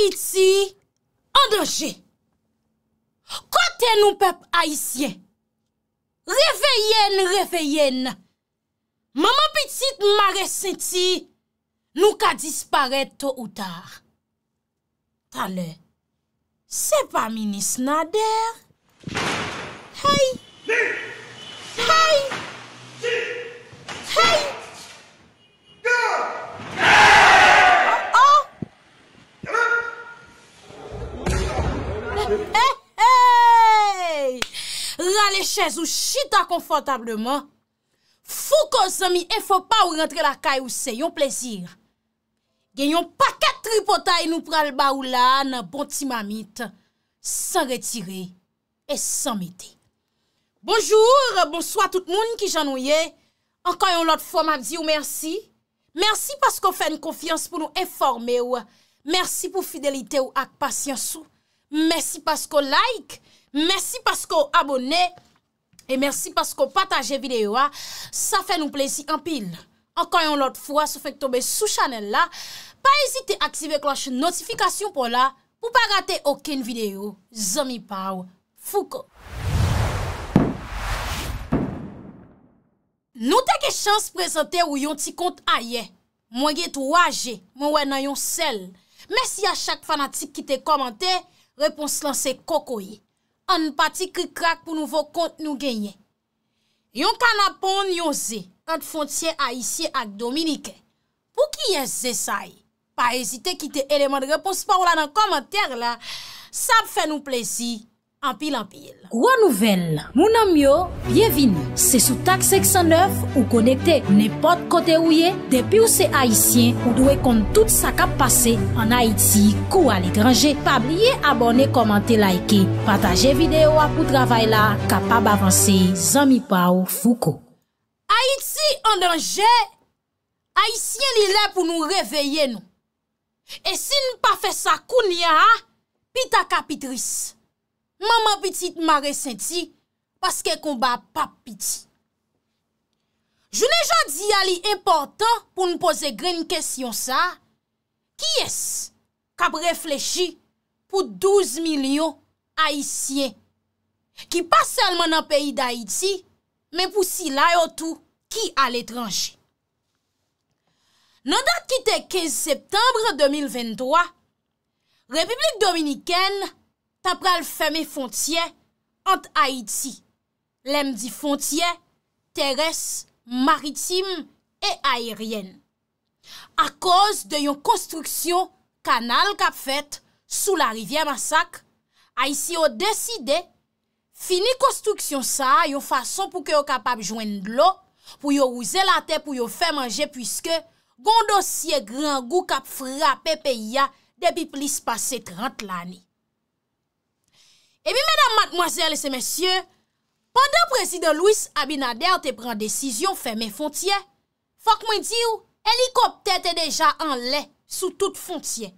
Piti, andoje. Kote nou pep aisyen. Reveyen, reveyen. Maman piti te mare senti, nou ka disparet to ou tar. Tale, se pa minis nader. Hey! Hey! Hey! Hey! Hey! Hey, hey, rale chèz ou chita konfortableman, fou ko zami e fò pa ou rentre la kaj ou se, yon plezir. Gen yon paket tri pota e nou pral ba ou lan, bon ti mamit, san retire, e san mète. Bonjour, bonsoit tout moun ki janou ye, ankan yon lot fòm ap di ou mersi. Mersi pas kon fè n konfians pou nou eforme ou, mersi pou fidelite ou ak pasyans ou. Mersi pasko laik, mersi pasko abone, e mersi pasko pataje videyo a, sa fe nou plezi anpil. Ankan yon lot fwa, sou fek tobe sou chanel la, pa esite aktive kloche notifikasyon pou la, pou pa rate oken videyo. Zomi pa ou, fuko. Nou teke chans prezante ou yon ti kont a ye, mwen ge tou waje, mwen wè nan yon sel. Mersi a chak fanatik ki te komante, Repons lan se kokoye. An pati ki krak pou nouvo kont nou genye. Yon kan apon yon ze. Kant fon tse a isye ak Dominike. Pou ki yon ze say? Pa ezite kite eleman repons pa ou la nan komantere la. Sa fè nou plezi. Anpil anpil. Kwa nouvel, moun anm yo, bienvin. Se sou tak 609 ou konekte, ne pot kote ou ye, depi ou se Haitien, ou dwe kon tout sa kap pase, an Haiti kou al e grange. Pabliye abone, komante, like, pataje videyo apou travay la, kapab avanse, zami pa ou fouko. Haiti an dange, Haitien li le pou nou reveye nou. E si nou pa fe sa kou ni a, pi ta kapitris. maman pitit ma resenti paske konba pap pitit. Jounen jan di yali important pou nou pose grene kesyon sa, ki es kap reflechi pou 12 milyon Haitien ki pas selman nan peyi d'Haiti men pou si la yotou ki al etranji. Nan dat ki te 15 septembre 2023, Republik Dominikèn tap pral feme fontye ant Haiti, lem di fontye, teres, maritim e ayeryen. A koz de yon konstruksyon kanal kap fet sou la rivye masak, a yisi yo deside, fini konstruksyon sa yon fason pou ke yo kapap jwen dlo, pou yo ouze la te pou yo fe manje, pwiske gondosye gran gou kap frape peya debi plis pase 30 lani. E mi, madame, mademoiselle et ses messieurs, pandan prezident Louis Abinader te pran desisyon fèmè fontyè, fòk mwen diw, helikopter te deja an lè sou tout fontyè,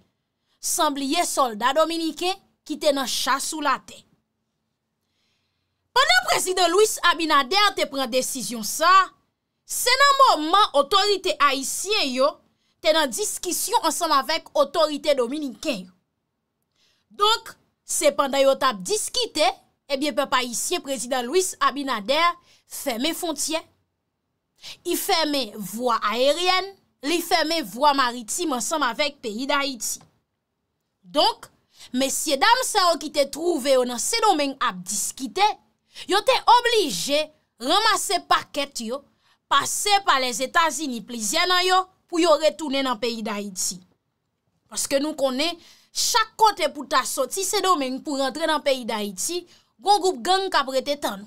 sembliye soldat dominikè ki te nan chasou la te. Pandan prezident Louis Abinader te pran desisyon sa, se nan mòman otorite haïsien yo, te nan diskisyon ansan avèk otorite dominikè yo. Donk, Se pandan yo tap diskite, ebyen pe pa isye prezident Louis Abinader fèmè fontyè. I fèmè voa aeryen, li fèmè voa maritim ansam avèk peyi d'Haïti. Donk, mesye dam sa o ki te trouve yo nan se domen ap diskite, yo te oblige ramase paket yo, pase pa les Etasini plizien nan yo pou yo retounen nan peyi d'Haïti. Paske nou konen, chak kote pou ta soti se domen pou rentre nan peyi d'Haïti, gongoup gang ka prete tan.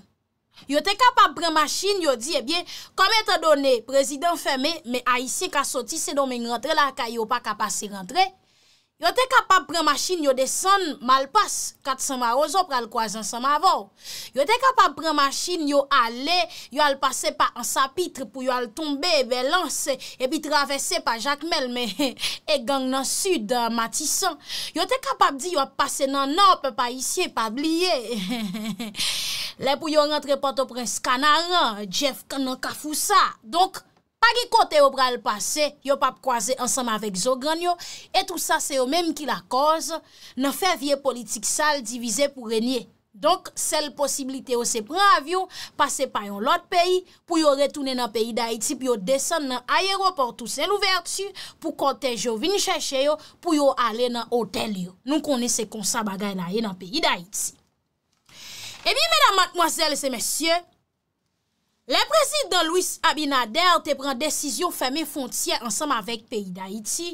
Yo te kapap pren machine, yo di, ebyen, eh kame te done, prezident feme, me Haïti ka soti se domen rentre la, ka yo pa kapase rentre, Yo te kapab pren machin yo desen malpas kat sa ma ozo pral kwa zan sa ma vò. Yo te kapab pren machin yo ale, yo al pase pa an sapitre pou yo al tombe, ve lanse, e pi travesse pa jakmel me e gang nan sud euh, matisan. Yo te kapab di yo ap pase nan nop, pa isye, pa bliye. Le pou yo rentre pato pren skanaran, jef kanon ka fousa, donk. Agi kote yo pral pase, yo pap kwaze ansanman vek zogran yo, etou sa se yo menm ki la koz, nan fe vie politik sal divize pou renyen. Donk sel posibilite yo se pran avyo, pase payon lot peyi, pou yo retounen nan peyi da iti, pou yo desen nan ayeroportou sen ouvertu, pou kote jo vin chache yo, pou yo ale nan otel yo. Nou konese konsa bagay nan peyi da iti. Ebi mena matmoazel se mesye, Le prezident Louis Abinader te pran desisyon fèmè fontyè ansèm avèk peyi d'Haïti.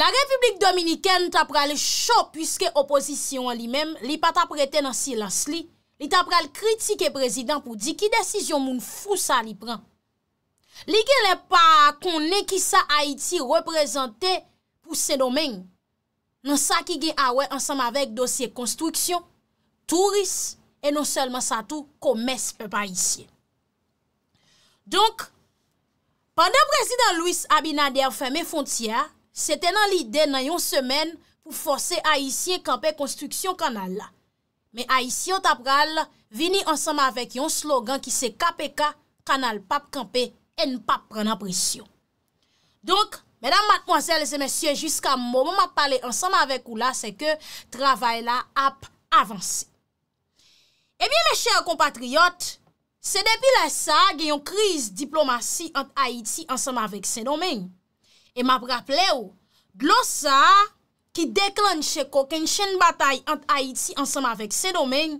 La Republik Dominikèn tap pral chò pwiske opozisyon an li mèm, li pa tap preten an silans li. Li tap pral kritikè prezident pou di ki desisyon moun fous sa li pran. Li gen le pa kon ne ki sa Haïti reprezentè pou se domèng. Nan sa ki gen awè ansèm avèk dosye konstriksyon, touris... E non selman sa tou komes pe pa isye. Donk, pandan prezident Louis Abinader feme fontia, se tenan lide nan yon semen pou force a isye kampe konstruksyon kanal la. Me a isye yon tabral vini ansam avek yon slogan ki se KPK kanal pap kampe en pap prena presyon. Donk, medan matmoazel se mesye, jiska mou mou ma pale ansam avek ou la, se ke travay la ap avanse. Ebyen eh mè chèr kompatriyot, se depi la sa, genyon kriz diplomasi ant Aiti ansanm avèk se domen. E map rapple ou, glos sa, ki deklan chèko ken chèn batay ant Aiti ansanm avèk se domen,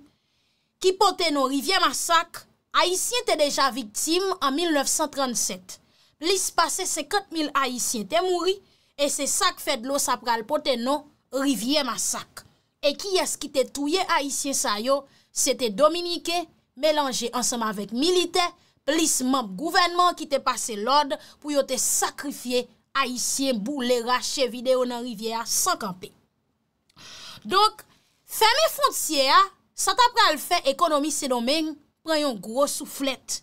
ki pote nou rivye masak, Aitien te deja viktim an 1937. Plis pase se ket mil Aitien te mouri, e se sak fèd glos sa pral pote nou rivye masak. E ki yas ki te touye Aitien sa yo, Se te dominike, melange anseman vek milite, plis map gouvenman ki te pase lode pou yo te sakrifye Aisyen bou le rache vide ou nan rivye a sankampe. Donk, feme fonciye a, sat apre al fe ekonomise domen, preyon grosou flet.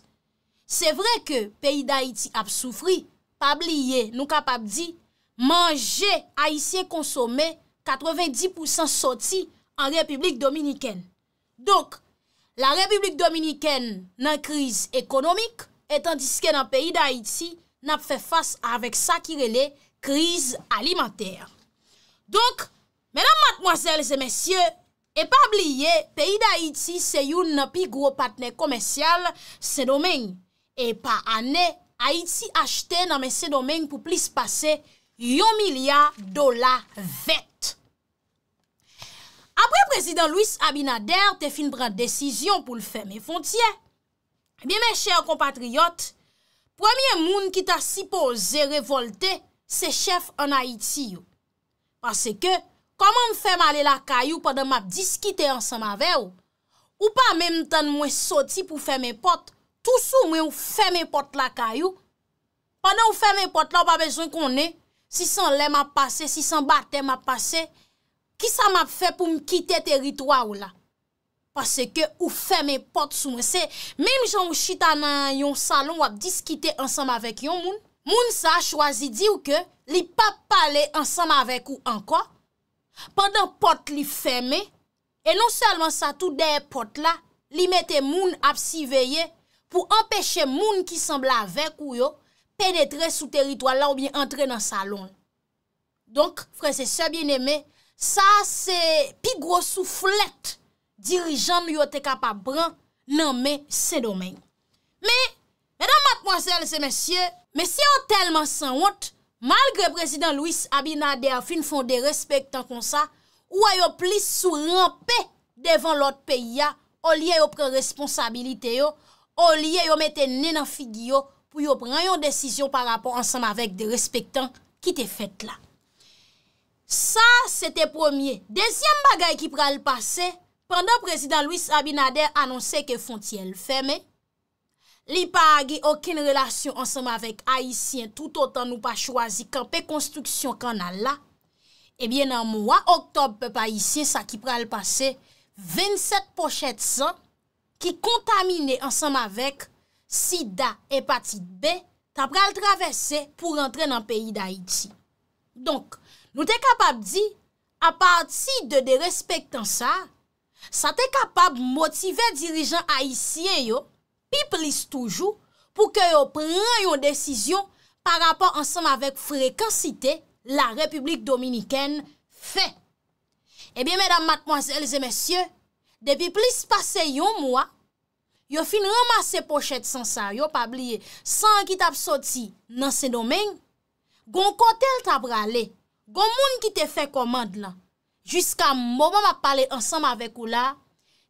Se vre ke peyi da Aiti ap soufri, pab liye nou kapap di manje Aisyen konsome 90% soti an Republik Dominiken. Donk, la Republik Dominiken nan kriz ekonomik, etan diske nan peyi da Haiti nap fe fas avèk sa ki rele kriz alimentèr. Donk, menan matmoazèl zè mensyè, e pa abliye, peyi da Haiti se youn nan pi gro patne komensyal se domèng. E pa anè, Haiti achte nan men se domèng pou plis pase yon milyar dola vet. apre prezident Louis Abinader te fin pran desisyon pou l fèmè fontyè. Bi mè chèr kompatriyot, premiè moun ki ta sipo zè revolte, se chèf an Haiti yo. Pase ke, koman m fèmè ale la kayou pandan m ap diskite ansan ma vè yo, ou pa mè m tan mwen soti pou fèmè pot, tousou mwen ou fèmè pot la kayou, pandan ou fèmè pot la ou pa bezwen konè, si san lè m ap pase, si san batè m ap pase, ki sa map fe pou m kite teritwa ou la. Pase ke ou feme pot sou mwen se, menm jan ou chita nan yon salon, wap diskite ansam avek yon moun, moun sa chwazi di ou ke, li pa pale ansam avek ou anko, pandan pot li feme, e non selman sa tout dey pot la, li mette moun ap si veye, pou empeshe moun ki sembla avek ou yo, penetre sou teritwa la ou bien entre nan salon. Donk, frese se bieneme, Sa se pi grosou flet dirijan nou yo te kapabran nanme se domen. Me, edan mat mwazel se mesye, mesye yo telman san wot, malgre prezident Louis Abinader fin fonde respektan kon sa, ou a yo plis sou rampè devan lot peyi ya, ou liye yo pren responsabilite yo, ou liye yo mette nenan figi yo pou yo pren yon desisyon par rapport ansan avèk de respektan ki te fèt la. sa se te promye. Dezyem bagay ki pra l'pase, pandan prezident Louis Abinader anonse ke fonti el feme, li pa agi okin relasyon ansanm avek Haitien, tout otan nou pa chwazi, kanpe konstruksyon kan al la, ebyen eh nan mwa, oktob pe pa Haitien, sa ki pra l'pase, 27 pochet san, ki kontamine ansanm avek sida hepatite B, ta pra l'travesse pou rentre nan peyi d'Haiti. Donk, Nou te kapab di, a pati de de respek tan sa, sa te kapab motive dirijan haisyen yo, pi plis toujou, pou ke yo pran yon desisyon par rapport ansanm avèk frekansite la Republik Dominikèn fe. Ebyen, eh mèdam matmoazèlze, mèsyè, de pi plis pase yon mwa, yo fin ramase pochet san sa, yo pabliye, san ki tap soti nan se domèng, gon kote l tap raley, Gon moun ki te fe komand lan, Jiska mou mou mwa pale ansam avek ou la,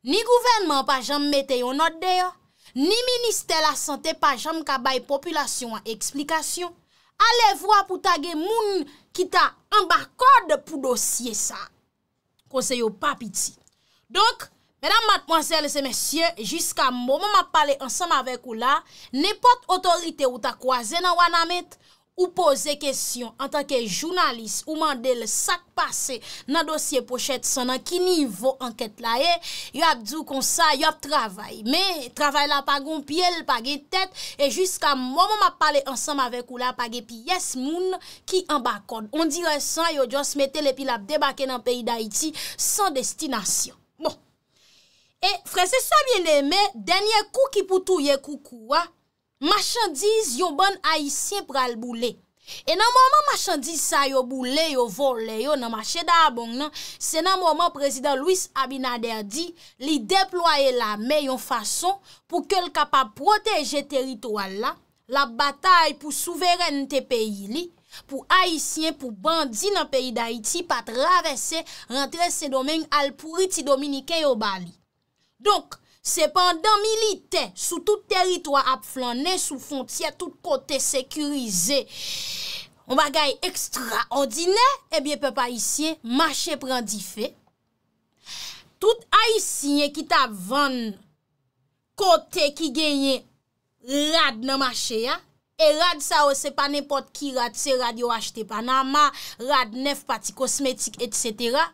Ni gouvenman pa jam mete yon not deyo, Ni minister la sante pa jam ka baye populasyon an eksplikasyon, Ale vwa pou tagye moun ki ta ambakode pou dosye sa. Konseyo papiti. Donk, mèdam matmwansèle se mèsyè, Jiska mou mou mwa pale ansam avek ou la, Nèpot otorite ou ta kwaze nan wana met, Ou pose kesyon an tanke jounalist ou mande le sak pase nan dosye pochet sanan ki nivou anket la e, eh? yo ap djou konsa, yo ap travay. Me, travay la pa goun pi el pa ge tet, e jiska mou mou ma pale ansam avek ou la pa ge pi yes moun ki an bakon. On dire san yo djos metel epi la debake nan peyi da iti san destinasyon. Bon, e frese sa mi le me, denye kou ki pou tou ye kou kou a, Machan diz yo ban Haitien pral boule. E nan mwaman machan diz sa yo boule, yo vole, yo namache da abong nan, se nan mwaman prezident Louis Abinader di, li deploye la meyon fason pou kel kapap proteje teritwalla, la batay pou souveren te peyi li, pou Haitien, pou bandi nan peyi d'Haiti, pat ravesse rentre se domen alpuri ti Dominike yo Bali. Donk, Se pandan milite, sou tout teritwa ap flan, ne sou fontye, tout kote sekurize, on bagay ekstra odine, ebyen pe pa isye, mache prendi fe. Tout a isye ki ta van, kote ki genye, rad nan mache ya, e rad sa ou se pa nepot ki rad, se rad yo achete pa nan ma, rad nef pati kosmetik, etsetera.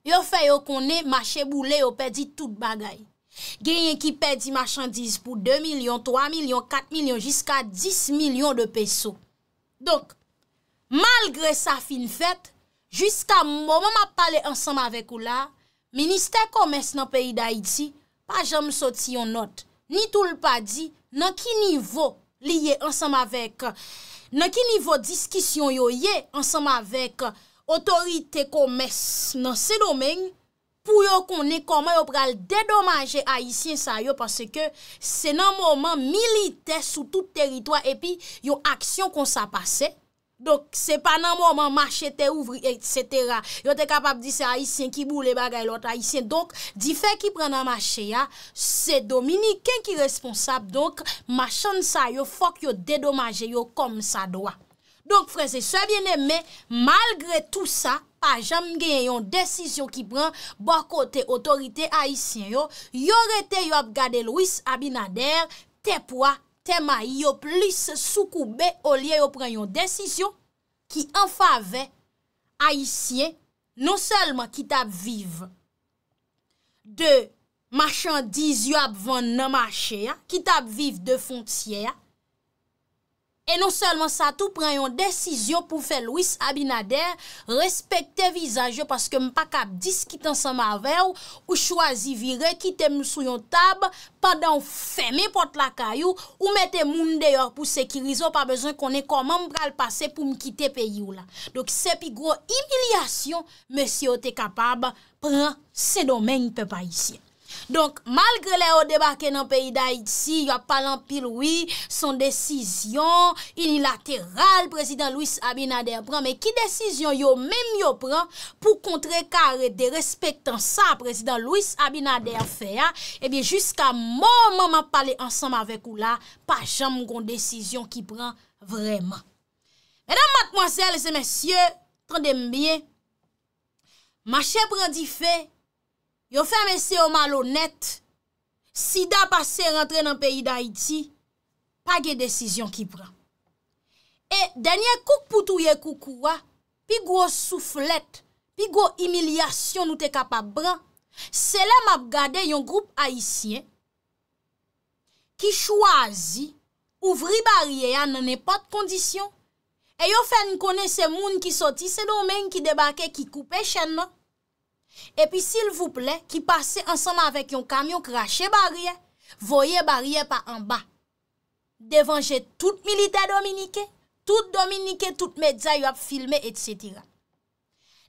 Yo fe yo konen, mache boule, yo pedi tout bagay. Genyen ki pedi machandiz pou 2 milyon, 3 milyon, 4 milyon, jiska 10 milyon de peso. Donk, malgre sa fin fèt, jiska moun moun ap pale ansam avek ou la, Ministè Komès nan peyi d'Haïti pa jam soti yon not. Ni tout l'pa di nan ki nivou liye ansam avek, nan ki nivou diskisyon yo ye ansam avek, Otorite Komès nan se domenj, Pou yo konen koman yo pral dedomaje Aisyen sa yo pase ke se nan mouman milite sou tout teritwa epi yo aksyon kon sa pase. Donk se pa nan mouman machete ouvri etc. Yo te kapap di se Aisyen ki bou le bagay lot Aisyen. Donk di fe ki pran nan macheya se Dominique yon ki responsab donk machen sa yo fok yo dedomaje yo kom sa doa. Donk frese se vye neme malgre tout sa A janm gen yon desisyon ki pran Boko te otorite aisyen yo Yore te yo ap gade lwis abinader Te pwa, te may yo Plis soukoube O liye yo pran yon desisyon Ki anfa ve Aisyen Non selman ki tab vive De machandiz Yo ap vwande nan mache Ki tab vive de fonksye ya E non selman sa tou preyon desisyon pou fe Louis Abinader respekte vizaj yo paske m pa kap dis kitan sa ma vew ou chwazi vire kitem sou yon tab padan ou feme pot la kayou ou mette moun deyor pou sekirizo pa bezon konen koman m pral pase pou m kite pe yon la. Dok se pi gro imilyasyon mè si yo te kapab prenen se domen yon pe pa isye. Donk, malgre le ou debake nan peyi da iti, yo a palan piloui, son desisyon, unilateral, prezident Louis Abinader pran, me ki desisyon yo menm yo pran, pou kontre kare de respektan sa, prezident Louis Abinader fe, ebi, eh jiska mouman man pale ansanm avek ou la, pa jan moun kon desisyon ki pran vreman. E dan matmoazel, se mensye, tan dem bien, ma che prendi fe, Yo fe men se yo malonet, si da pase rentre nan peyi da iti, pa ge desisyon ki pran. E denye kouk poutouye koukouwa, pi gwo souflet, pi gwo imilyasyon nou te kapap bran, sele map gade yon group haisyen ki chwazi ouvri barye yan nan epot kondisyon. E yo fe nkone se moun ki soti se domen ki debake ki koupe chen nan. Epi sil vouple, ki pase ansama avèk yon kamyon k rache barye, voye barye pa anba. Devanje tout milite dominike, tout dominike, tout medja yop filme, etc.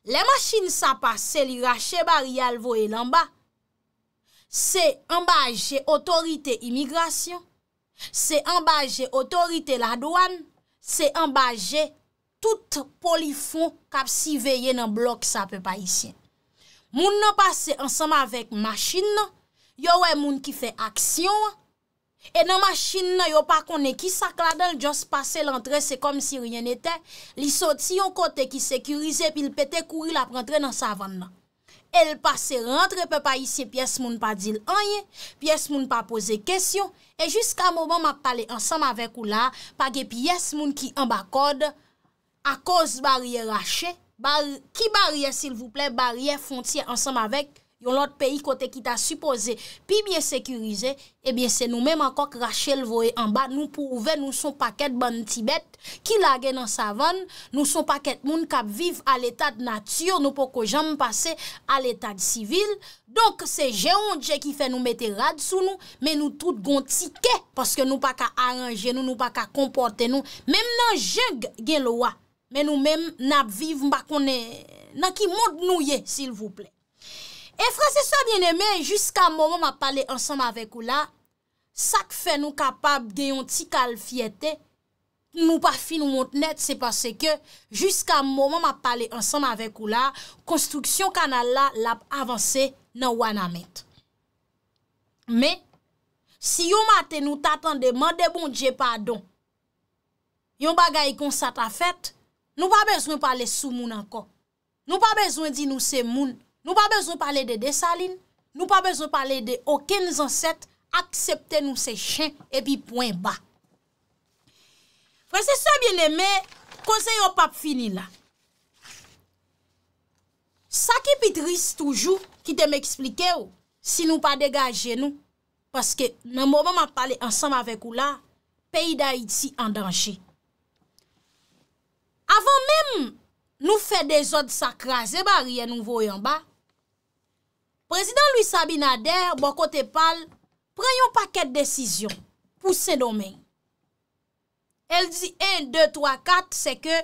Le maschine sa pase li rache barye al voye nanba, se ambaje otorite imigrasyon, se ambaje otorite la douan, se ambaje tout polifon kap si veye nan blok sa pe pa isyen. Moun nan pase ansam avèk machin nan, yo wè moun ki fè aksyon, e nan machin nan, yo pa konen ki sakla del, jos pase lantre, se kom si ryen etè, li soti yon kote ki sekurize, pi lpète kouri la prantre nan savan nan. El pase rentre, pe pa isye pi es moun pa dil anye, pi es moun pa pose kesyon, e jiska mouman map pale ansam avèk ou la, pa ge pi es moun ki ambakode, akos barye rache, Ki barye, s'il vous plè, barye fontye ansam avek yon lot peyi kote ki ta supose Pi biye sekurize, ebyen se nou menm anko k Rachel voye anba Nou pou ouve nou son paket ban Tibet ki lage nan savon Nou son paket moun kap viv al etat natyo, nou poko jam pase al etat sivil Donk se jeon dje ki fe nou mette rad sou nou Men nou tout gon tike, paske nou pa ka aranje nou, nou pa ka komporte nou Menm nan jeon gen lo wa men nou men nap viv mba konen, nan ki moun nouye, sil vouple. E franseswa bine men, jiska moun mwa pale ansanm avek ou la, sak fe nou kapab de yon ti kal fiyete, nou pa fi nou moun tnet, se pase ke, jiska moun mwa pale ansanm avek ou la, konstruksyon kanal la, lap avanse nan wana met. Men, si yon mate nou tatande, mwen de bon dje padon, yon bagay kon sata fet, Nou pa bezwen pale sou moun ankon. Nou pa bezwen di nou se moun. Nou pa bezwen pale de desaline. Nou pa bezwen pale de oken zanset. Aksepte nou se chen epi poin ba. Frensesse bien eme, konseyo pap fini la. Sa ki pitris toujou, ki te me eksplike ou, si nou pa degaje nou, paske nan mou mou mou pale ansam avek ou la, peyi da iti an danje. Avan menm nou fe de zot sakra, ze ba riyen nou voyan ba, prezident Louis Sabinader, bon kote pal, preyon pa ket desisyon pou se domen. El di en, de, to, a, kat, se ke,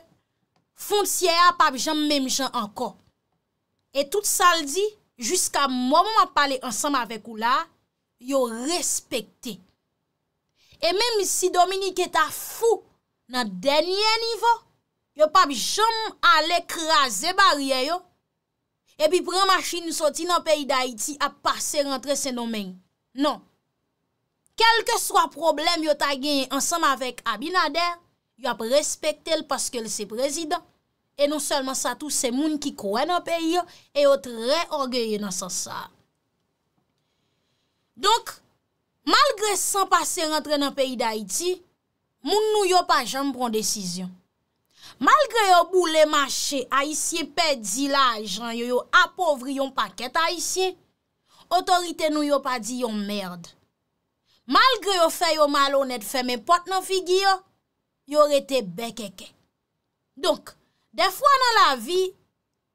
fon siye a, pa bi jan menm jan anko. E tout sa el di, jiska mou mou mou a pale ansanm avek ou la, yo respekte. E menm si Dominique eta fou nan denye nivou, yo pa bi jom al ekra ze barye yo, epi prema chini soti nan peyi da iti ap pase rentre seno men. Non. Kelke swa problem yo ta genye ansam avek Abinader, yo ap respekte l paske l se prezident, e non selman sa tou se moun ki kouen nan peyi yo, e yo tre orgeye nan sa sa. Donk, malgre san pase rentre nan peyi da iti, moun nou yo pa jom pron desisyon. Malgre yo bou le mache, a isye pe di la ajan yo yo apovri yon paket a isye, otorite nou yo pa di yon merd. Malgre yo fe yo malonet fe men pot nan figi yo, yo rete bekeke. Donk, de fwa nan la vi,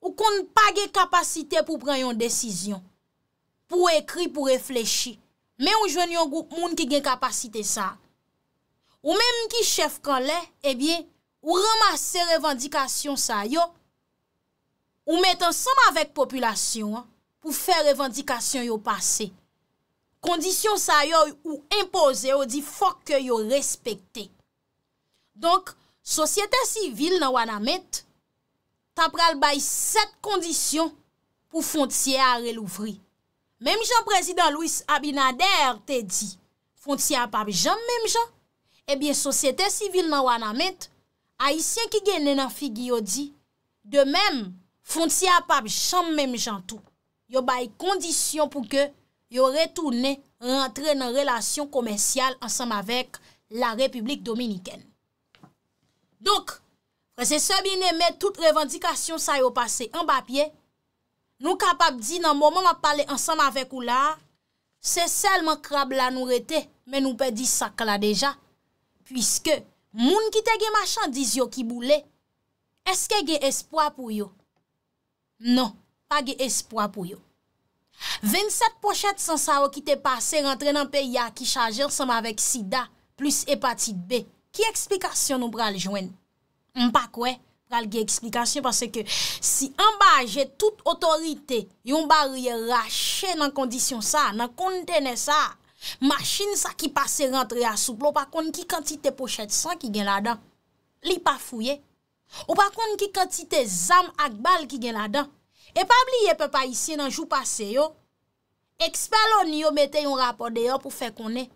ou kon pa gen kapasite pou pran yon desisyon, pou ekri, pou reflechi, men ou jwen yon goup moun ki gen kapasite sa. Ou men mki chef kan le, ebyen, eh ou ramase revendikasyon sa yo, ou met ansam avèk populasyon, pou fè revendikasyon yo pase. Kondisyon sa yo ou impose, ou di fòk yo yo respekte. Donk, sosyete sivil nan wana met, tapral bay set kondisyon pou fontiè a relouvri. Mem jan prezident Louis Abinader te di, fontiè a pabijan mem jan, ebyen eh sosyete sivil nan wana met, Aisyen ki gennen nan figi yo di, de mem, fonti apap chanm menm jantou, yo bay kondisyon pou ke yo retoune rentre nan relasyon komensyal ansam avek la Republik Dominiken. Donk, prese sebi ne met tout revendikasyon sa yo pase en bapye, nou kapap di nan mouman ap pale ansam avek ou la, se selman krab la nou rete, men nou pe di sakla deja, pwiske, Moun ki te ge machan diz yo ki boule, eske ge espoa pou yo? Non, pa ge espoa pou yo. 27 pochete san sa ou ki te pase rentre nan pe ya ki chajer san ma vek sida plus hepatite B. Ki eksplikasyon nou pral jwen? Mpa kwe pral ge eksplikasyon parce ke si an ba je tout otorite yon barye rache nan kondisyon sa, nan kondisyon sa, Ma chine sa ki pase rentre ya souple ou pa konde ki kantite pochet san ki gen la dan. Li pa fouye. Ou pa konde ki kantite zam ak bal ki gen la dan. E pabli ye pe pa isi nan jou pase yo. Eksper loni yo mette yon rapor de yo pou fe konen.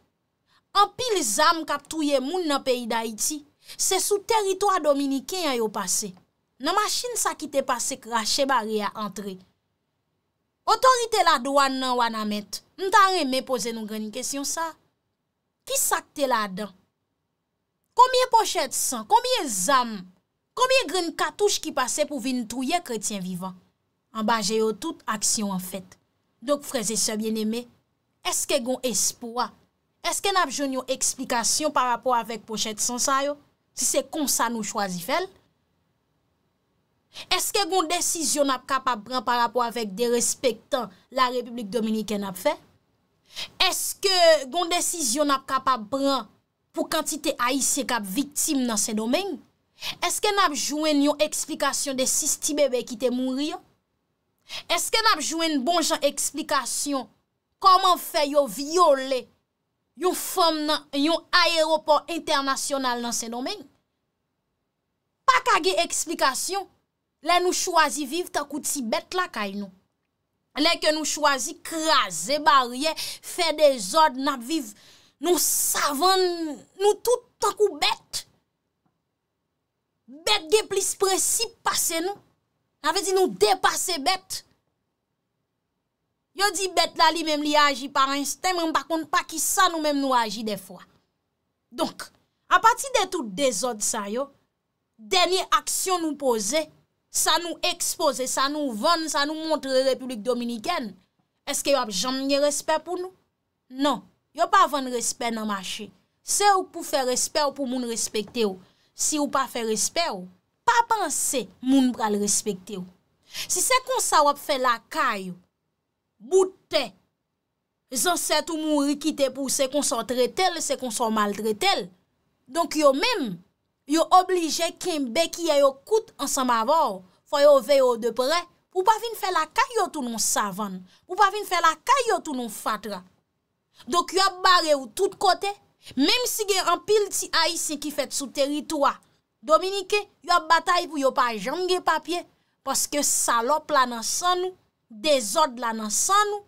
An pil zam kaptouye moun nan peyi da iti. Se sou teritwa dominiken ya yo pase. Na ma chine sa ki te pase krashe bari ya entrek. Otorite la doan nan wana met, n tan reme pose nou gen yon kesyon sa. Ki sakte la dan? Koumye pochet san, koumye zam, koumye gen katouche ki pase pou vin nou touye kretien vivan? An ba jè yo tout aksyon an fet. Dok freze se bien eme, eske gon espoa? Eske nap joun yo eksplikasyon par rapport avek pochet san sa yo? Si se kon sa nou chwazi fel? Eske goun desisyon ap kapap pran Parapou avèk de respektan La Republik Dominikè nap fè? Eske goun desisyon ap kapap pran Pou kantite aise kap Victime nan se domèng? Eske nap jwen yon eksplikasyon De sisti bebe ki te moun riyan? Eske nap jwen bonjan eksplikasyon Koman fè yon viole Yon fòm nan Yon aéroport internasyonal Nan se domèng? Pakage eksplikasyon Le nou chwazi viv takout si bet la kay nou. Le ke nou chwazi krasi, barye, fe dezod, napviv, nou savan, nou tout takout bet. Bet ge plis preci passe nou. Nave di nou depase bet. Yo di bet la li mem li aji par insten, mem pa kont pa ki sa nou mem nou aji defwa. Donk, a pati de tout dezod sa yo, denye aksyon nou posey, sa nou expose, sa nou ven, sa nou montre Republik Dominiken, eske yo ap janm nye respep pou nou? Non, yo pa ven respep nan machi. Se ou pou fe respep ou pou moun respekte ou, si ou pa fe respep ou, pa pense moun pral respekte ou. Si se kon sa wap fe lakay, boutè, zan set ou moun rikite pou se kon so tre tel, se kon so mal tre tel, donk yo menm, yo oblije kembe ki yo kout ansanm avor, fwa yo veyo de pre, ou pa vin fè la kayo tou nou savan, ou pa vin fè la kayo tou nou fatra. Dok yo bare ou tout kote, menm si gen anpil ti a isen ki fèt sou teritwa, Dominike, yo batay pou yo pa jonge papye, paske salop la nan san nou, dezod la nan san nou,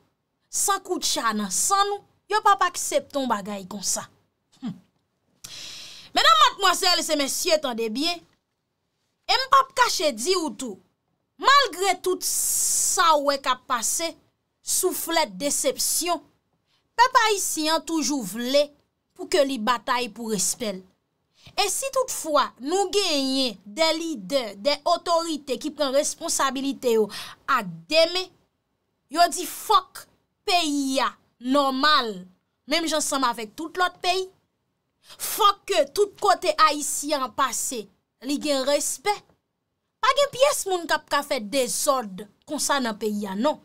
sankoutcha nan san nou, yo pa pak septon bagay kon sa. Menan matmoselle se men sye tande bien, e m pap kache di ou tou, malgre tout sa wek ap pase, souflet desepsyon, pe pa isi an toujou vle pou ke li bataye pou respel. E si toutfwa nou genye de lider, de otorite ki pren responsabilite yo ak deme, yo di fok peyi ya normal, menm jansam avek tout lot peyi, Fok ke tout kote Aisyen pase, li gen respet. Pag gen piyes moun kap kafet dezod konsan nan peyi anon.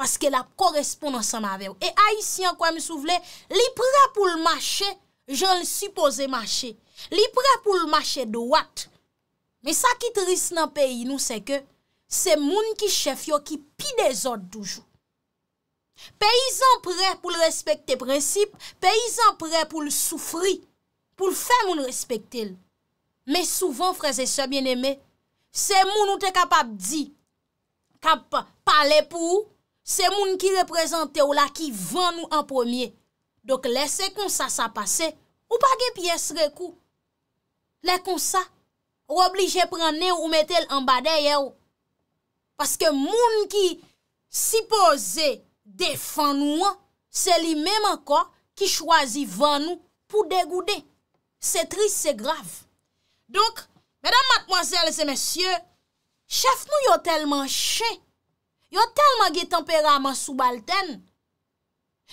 Paske la korespondansan ma vew. E Aisyen kwa mi sou vle, li pre pou l'mache, jen l'supose mache. Li pre pou l'mache do wat. Me sa ki tris nan peyi nou se ke, se moun ki chef yo ki pi dezod doujou. peyizan pre pou l respekte prinsip, peyizan pre pou l soufri, pou l fe moun respekte l. Me souvan, fraze, se bieneme, se moun ou te kapap di, kap pale pou, se moun ki reprezentè ou la ki van nou an pwemye. Dok lese kon sa sa pase, ou pa ge piye sre kou. Le kon sa, ou oblije pranè ou metè l an badeye ou. Paske moun ki si pose, si pose, Defan nou an, se li mèm an kon ki chwazi van nou pou degoude. Se tris, se grav. Donk, mèdam matmozèl se mèsyè, chèf nou yo telman chè, yo telman ge tempera man sou balten,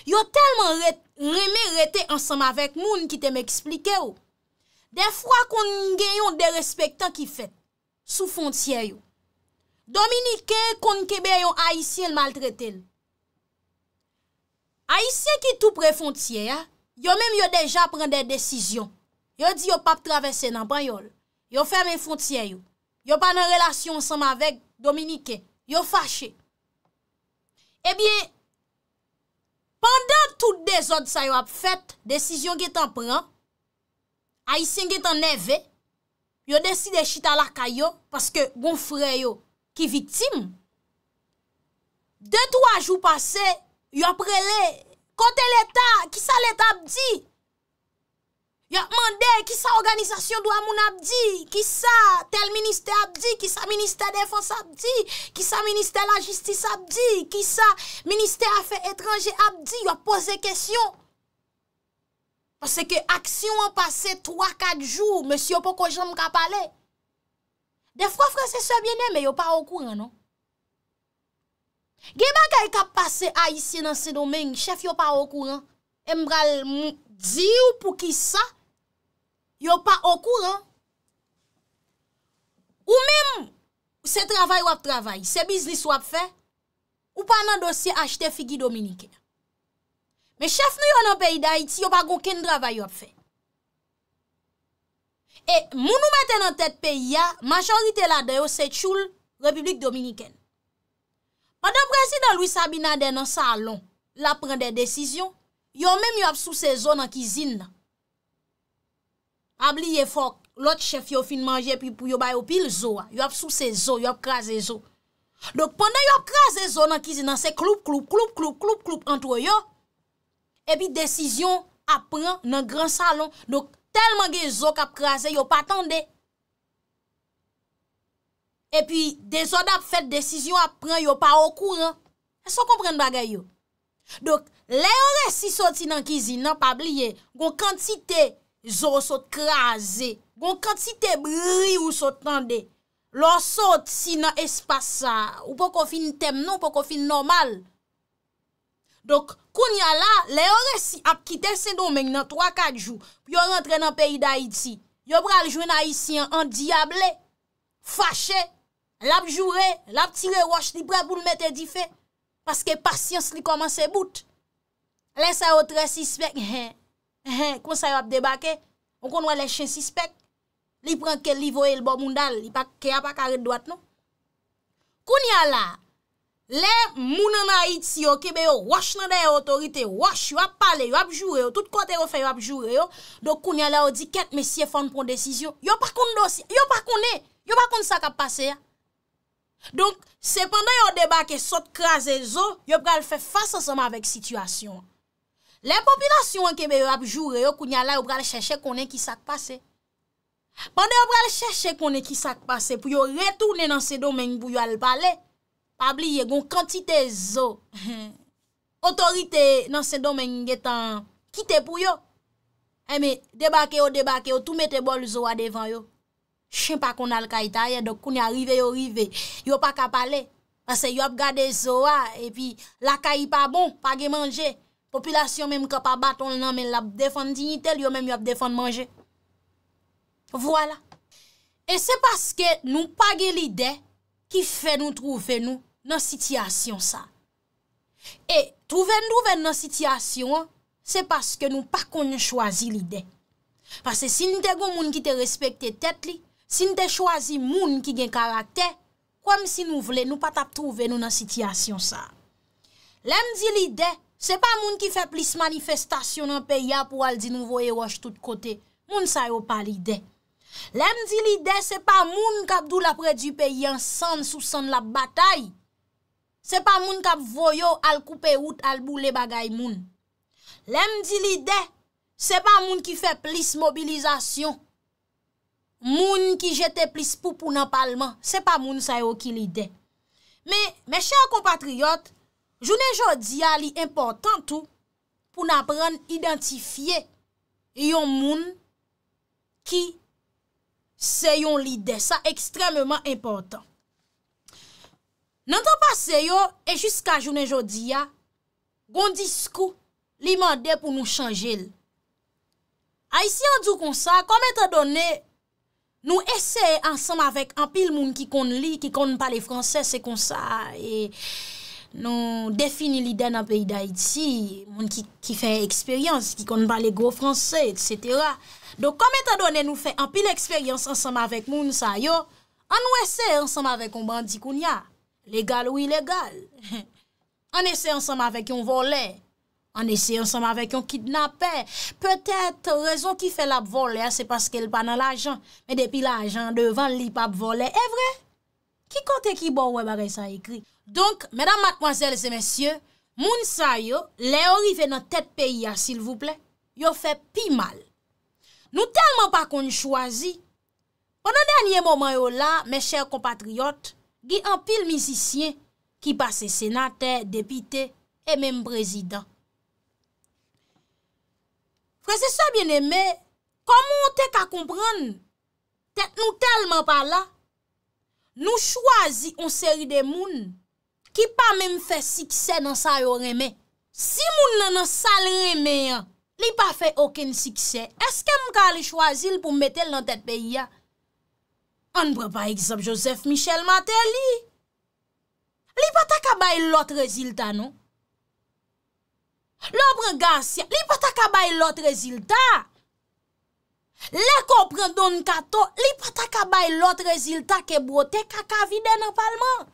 yo telman remè rete ansanm avèk moun ki te mè eksplike ou. De fwa kon gen yon de respektan ki fèt sou fonciè yon. Dominike kon kebe yon aisyen maltrete lè. Aisyen ki tou pre fontyen ya, yo menm yo deja pren de desisyon. Yo di yo pap travese nan banyol. Yo ferme fontyen yo. Yo pan nan relasyon anseman vek Dominike. Yo fache. Ebyen, eh pandan tout de zot sa yo ap fet, desisyon ki tan pren, aisyen ki tan neve, yo deside chita laka yo, paske gon fre yo ki vitim. Dey tou a jou pasey, Yo prele, kote l'Etat, ki sa l'Etat ap di? Yo mande, ki sa organizasyon do amoun ap di? Ki sa tel minister ap di? Ki sa minister defanse ap di? Ki sa minister la justice ap di? Ki sa minister afen etranje ap di? Yo pose kesyon. Pase ke aksyon an pase 3-4 joun, monsi yo pou ko jom kap ale. De fwa franse se biene, me yo pa okou anon. Geyman ka yon ka pase a yisi nan se domen, chef yon pa okouran. Embral mou, zi yon pou ki sa, yon pa okouran. Ou mem, se travay wap travay, se biznis wap fe, ou pa nan dosye achete figi dominiken. Me chef nou yon nan peyi da iti, yon pa goun ken travay wap fe. E moun nou meten nan tet peyi ya, majorite la deyo se choul republik dominiken. Pendan Brazina Louis Sabinade nan salon la pren de desisyon, yo menm yo ap sou sezon nan kizin nan. Ab li ye fok, lot chef yo fin manje pi pou yo bayo pil zo, yo ap sou sezon, yo ap kaze zo. Dok pendan yo ap kaze zo nan kizin nan, se kloup kloup kloup kloup kloup kloup kloup antwe yo, epi desisyon ap pren nan gran salon. Dok telman ge zo kap kaze yo patande, E pi, de zo dap fet desisyon ap pren yo pa okur an. E so kompren bagay yo. Dok, le yon resi soti nan kizi nan pabliye, goun kantite zo sot krasi, goun kantite bri ou sot tande, lor soti nan espasa, ou pou kon fin tem nou, pou kon fin normal. Dok, koun ya la, le yon resi ap kite se domen nan 3-4 jou, pou yon rentre nan peyi da iti, yon pral jwen a iti an diable, fache, l ap jure, l ap tire wache li pre pou l mette di fe, paske pasyans li komanse bout. Le sa yo tre sispek, he, eh, he, eh, eh, kon sa yo ap debake, on kon wale shin sispek, li pren ke li voye l bo moun dal, ki ap akare dwate nou. Koun ya la, le moun anayit si yo ki be yo wache nan dey otorite, wache, wap pale, yo ap jure yo, tout kote yo fe yo ap jure yo, do koun ya la yo di ket me siye fon pon desisyon, yo pa koun dosi, yo pa koun e, yo pa koun sa kap pase ya, Donk se pandan yo debake sot kraze zo, yo pral fe fasa soma vek situasyon. Le popilasyon kebe yo ap jure yo kou nyala yo pral cheshe konen ki sak pase. Pandan yo pral cheshe konen ki sak pase pou yo retoune nan se domen pou yo alpale, pabliye gon kantite zo, otorite nan se domen getan kite pou yo, eme eh, debake yo debake yo toumete bol zo a devan yo. chen pa kon al kaj ta ye, dok koun ya rive yo rive, yo pa kap ale, pase yo ap gade zowa, e pi la kaj pa bon, pa ge manje, populasyon menm kap a baton, nan men la ap defon dinitel, yo menm yo ap defon manje. Vwala. E se paske nou pa ge lide, ki fe nou trufe nou nan sityasyon sa. E truven nou ven nan sityasyon, se paske nou pa kon chwazi lide. Pase si nite goun moun ki te respekte tet li, Sin te chwazi moun ki gen karakter, kwem si nou vle nou pat ap trove nou nan sityasyon sa. Lem di li de, se pa moun ki fe plis manifestasyon an peya pou al di nou voye waj tout kote, moun sa yo pali de. Lem di li de, se pa moun kap dou la prej di peya an san sou san la batay. Se pa moun kap voyo al koupe wout al bou le bagay moun. Lem di li de, se pa moun ki fe plis mobilizasyon moun ki jete plis pou pou nan palman, se pa moun sa yo ki lide. Me, me chan kompatriot, jounen jodi ya li importantou pou nan pran identifiye yon moun ki se yon lide. Sa ekstrememan important. Nantan pa se yo, e jiska jounen jodi ya, gondi skou li mande pou nou chanjil. A yisi yon djou kon sa, kome te done Nou ese ansam avèk anpil moun ki kon li, ki kon pa le fransè, se kon sa. E nou defini li den a peyi da iti, moun ki fè eksperyans, ki kon pa le gro fransè, et cetera. Donk kom etadwane nou fè anpil eksperyans ansam avèk moun sa yo, an nou ese ansam avèk yon bandi koun ya. Legal ou ilegal. An ese ansam avèk yon volè. An ese yon sama vek yon kidnapè. Pe tèt, rezon ki fè la bvolè, se paske l pa nan l ajan. Men depi l ajan, devan li pa bvolè. E vre, ki kote ki bo wè barè sa yikri. Donk, mèdam matkwansèl se mèsyè, moun sa yo, le ori fè nan tèt peyi ya, ah, sil vouple, yo fè pi mal. Nou talman pa kon chwazi, pon an dènyè mouman yo la, mè chèr kompatriot, gi an pil mizisyen ki pase senate, depite e mèm prezident. Mwen se se bien eme, komon te ka kompran? Tet nou telman pa la. Nou chwazi on seri de moun ki pa menm fe sikse nan sal reme. Si moun nan sal reme, li pa fe oken sikse. Eske mwen ka li chwazi pou metel nan tet pe ya? An mwen pa eksep Joseph Michel Maté li. Li pata ka bay lot reziltan nou? Lopre gansi, li pata ka bay lot reziltat. Le kompren don kato, li pata ka bay lot reziltat ke bote kaka vide nan palman.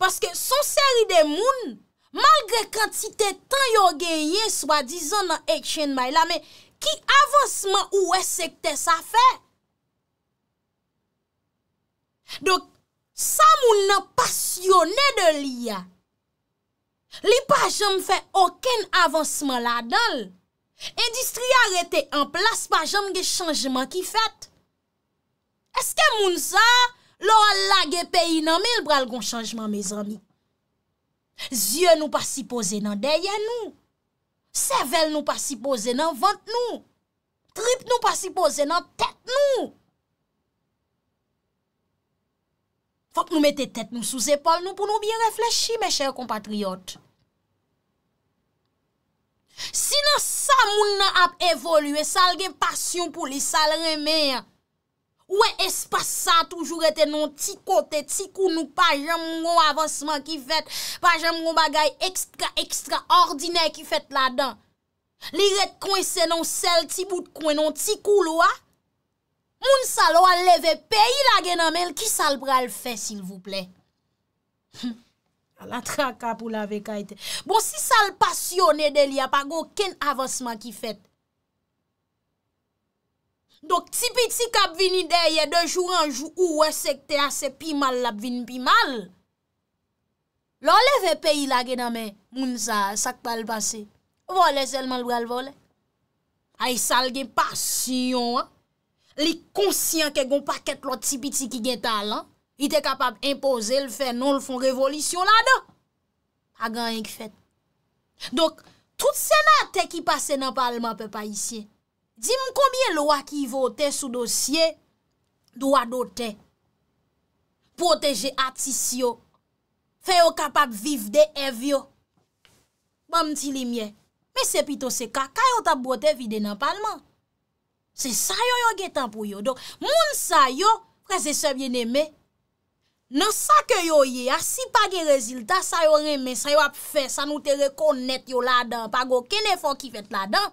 Paske son seri de moun, malgre kantite tan yo genye, swa dizon nan ekchen may la, ki avansman ou esekte sa fe. Dok, sa moun nan pasyonè de li ya. Li pa jom fè oken avansman la dol. Endistri a rete an plas pa jom ge chanjman ki fèt. Eske moun sa, lor la ge peyi nan mi, lbral gon chanjman me zanmi. Zye nou pa si pose nan deyye nou. Sevel nou pa si pose nan vant nou. Trip nou pa si pose nan tèt nou. Fòk nou mette tèt nou sou zépol nou pou nou biye reflechi, me chèr kompatriot. Sinan sa moun nan ap evolüe, sal gen pasyon pou li sal reme. Ou e espasa toujou rete nan ti kote, ti kou nou pajem moun avansman ki fet, pajem moun bagay ekstra ekstra ordine ki fet la dan. Li ret konye se nan sel ti bout konye nan ti kou lo a. Moun sal o a leve peyi la gen anmel ki sal pral fe sin vouple. A la traka pou la vekayte. Bon, si sal pasyon e deli apago, ken avosman ki fet. Dok, tipiti kap vini deye, de jou an jou ou we sekte ase, pi mal lap vini, pi mal. Lole ve peyi la gen ame, moun sa, sak pa l vase. Vole zelman l wale vole. Ay sal gen pasyon, an. Li konsyen ke gon paket lo tipiti ki gen tal, an. I te kapap impoze l fe, nou l fon revolisyon la do. A gan yon k fèt. Dok, tout senat te ki pase nan palman pe pa isye. Di m konbye lo a ki vote sou dosye, do a do te. Poteje atis yo. Fe yo kapap vive de ev yo. Ban m ti li mye. Me se pito se ka, ka yo tap vote vide nan palman. Se sa yo yo getan pou yo. Dok, moun sa yo, prese sebyen eme, nan sa ke yo ye a, si pa gen reziltat, sa yo remen, sa yo ap fe, sa nou te rekonnet yo la dan, pa go, kene fok ki fet la dan,